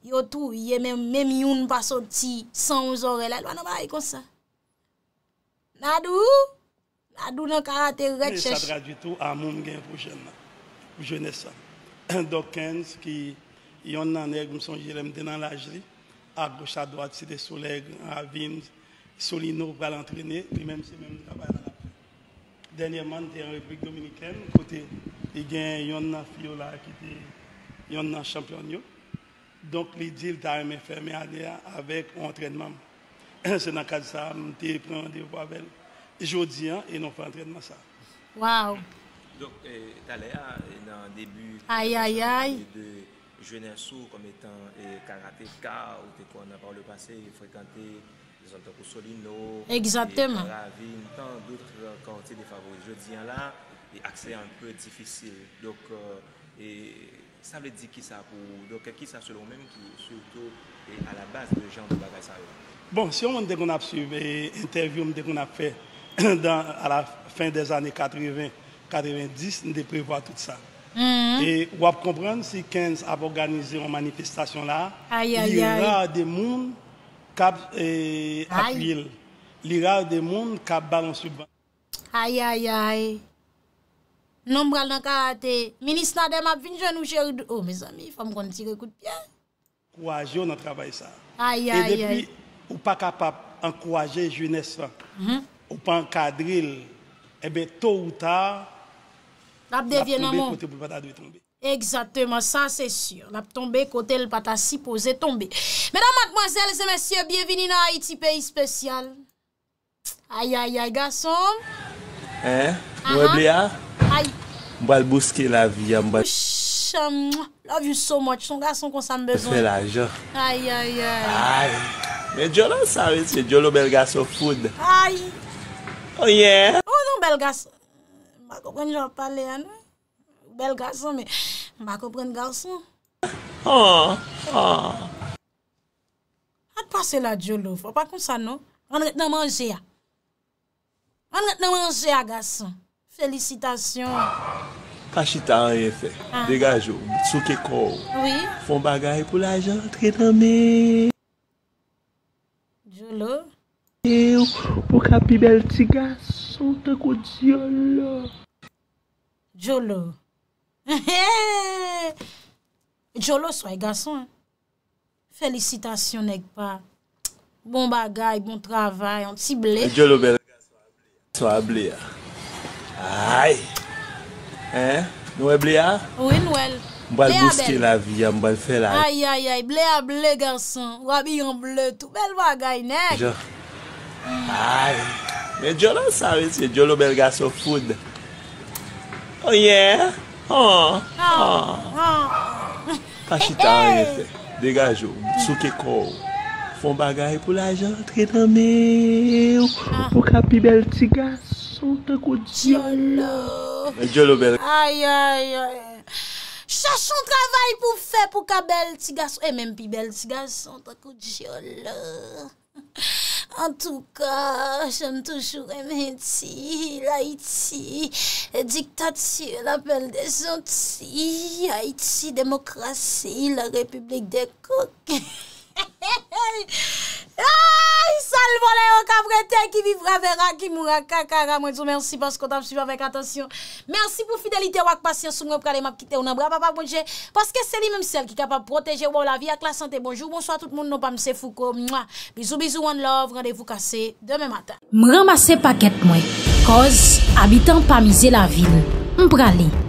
Yotou, yemem, mèm youn baso ti, san ou zore la, lwa nan bay kon sa. Nadou, nadou nan karate recheche. Mè sa traduitou a moun gen pou jenna, pou jenè sa. Dok Kenz ki yon nan e, mson jilèm denan lajri, a goch a doat, se de sol e, a vin, soli nou valantrenè, mèm se mèm nkabay nan ap. Denye man te reprik dominiken, kote yon nan fiyo la ki te yon nan champion yo. Donk li dil ta yon mè fèmè a lè ya avèk yon trèdman. Se nan kad sa, mè te prende yon po avèl. Jodi an, yon nan fèmè trèdman sa. Waou. Donk ta lè ya, yon nan debu ayayay jwenè sou kom etan karate ka ou te kon apò le pase frekante zan tako soli nou Exactèman. Yon avè yon tan doutre kantè de favori. Jodi an la, yon akse an pè difisil. Donk, yon euh, ça veut dire qui ça pour. Donc, qui ça selon même qui surtout est à la base de gens de bagarre Bon, si on qu'on a suivi l'interview qu'on a fait à la fin des années 80, 90, on a prévu tout ça. Mhm. Et on va comprendre si 15 a organisé une manifestation là, aïe, aïe, il y aura des gens qui appuient, il y aura des gens qui balancent. Aïe, aïe, aïe. Nombral nan ka ate, minis nan dem ap vin joun ou jè ou dou. Oh, mes amy, fam ron ti rekout piè. Kouaj yo nan travay sa. Ay, ay, ay. E depi, ou pa kapap an kouajen jounes fan. Mhm. Ou pa an kadril, ebe, eh to ou ta, ap devyen nan moun. Lap tombe kote pou pata dwi tombe. Eksatèman sa, se syon. Lap tombe kote, l pata si pose tombe. Mèdam akmansel, se mèsyè, biyevini nan Haiti, peyi spèsyal. Ay, ay, ay, gason. Eh, wè, Bliya? Ay, mbal buske la vi, mbal... Love you so much, son gason kon sa mbezoun. Se la jo. Ay, ay, ay. Me djolo sa ve, se djolo belgaso food. Ay. Oye. Oye, oh, oh, non, belgaso. Mba kou pren jop pale, anwe. Belgaso, me. Mba kou pren gason. Oh, oh. A pa se la djolo, fwa pa kon sa nou. Anwe te manje. Anwe te manje, gason. Fèlicitasyon Kashi ta an ye ah. fe Dega jo, oh, sou ke kou Fon bagay pou la jantre Jolo oh, Pou kapi bel ti gasson Te kou jolo Jolo Jolo sou e gasson Fèlicitasyon Bon bagay, bon travay Si ble Jolo bel Sou a ble ya Ay, nou e ble a? Ou e nou el? Mbwa l gouske la vi, mbwa l felay Ay, ay, ay, ble a ble gansan Wabi yon ble tout, bel bagay nek Ay, men diyo l an sa, men se diyo l bel gaso foud Oye, oh, oh, ah. oh. Ah. Pachita eh, eh. an ete, degajo, oh. tsouke kou oh. Fon bagay pou la jantre nan mew Ou pou ah. kapi bel tiga Sontakou diyolo... Sontakou diyolo... Chachon travay pou fe pou ka bel tigaso... E eh, men pi bel tigaso... Sontakou diyolo... En tou ka... Chen touchou remeti... La iti... Diktati... La pel de zonti... A iti demokrasi... La republik de kok... Salvo le okaprete Ki vivra vera Ki mou akakara Mwen di sou mersi Pansi kontan msouj wavèk atensyon Mersi pou fidelite wak pasyen Sou mwen prale map kite Ou nan mwrap apap mwen bon dije Panske se li mwen msel Ki kapap proteje wou la vi Ak la sante Bonjou bonsoy Tout moun nou pa mse fuko Mwap Bizou bizou One love Rendèvou kase Demè matan Mwen ramase paket mwen Koz Abitan pa mize la vil Mprale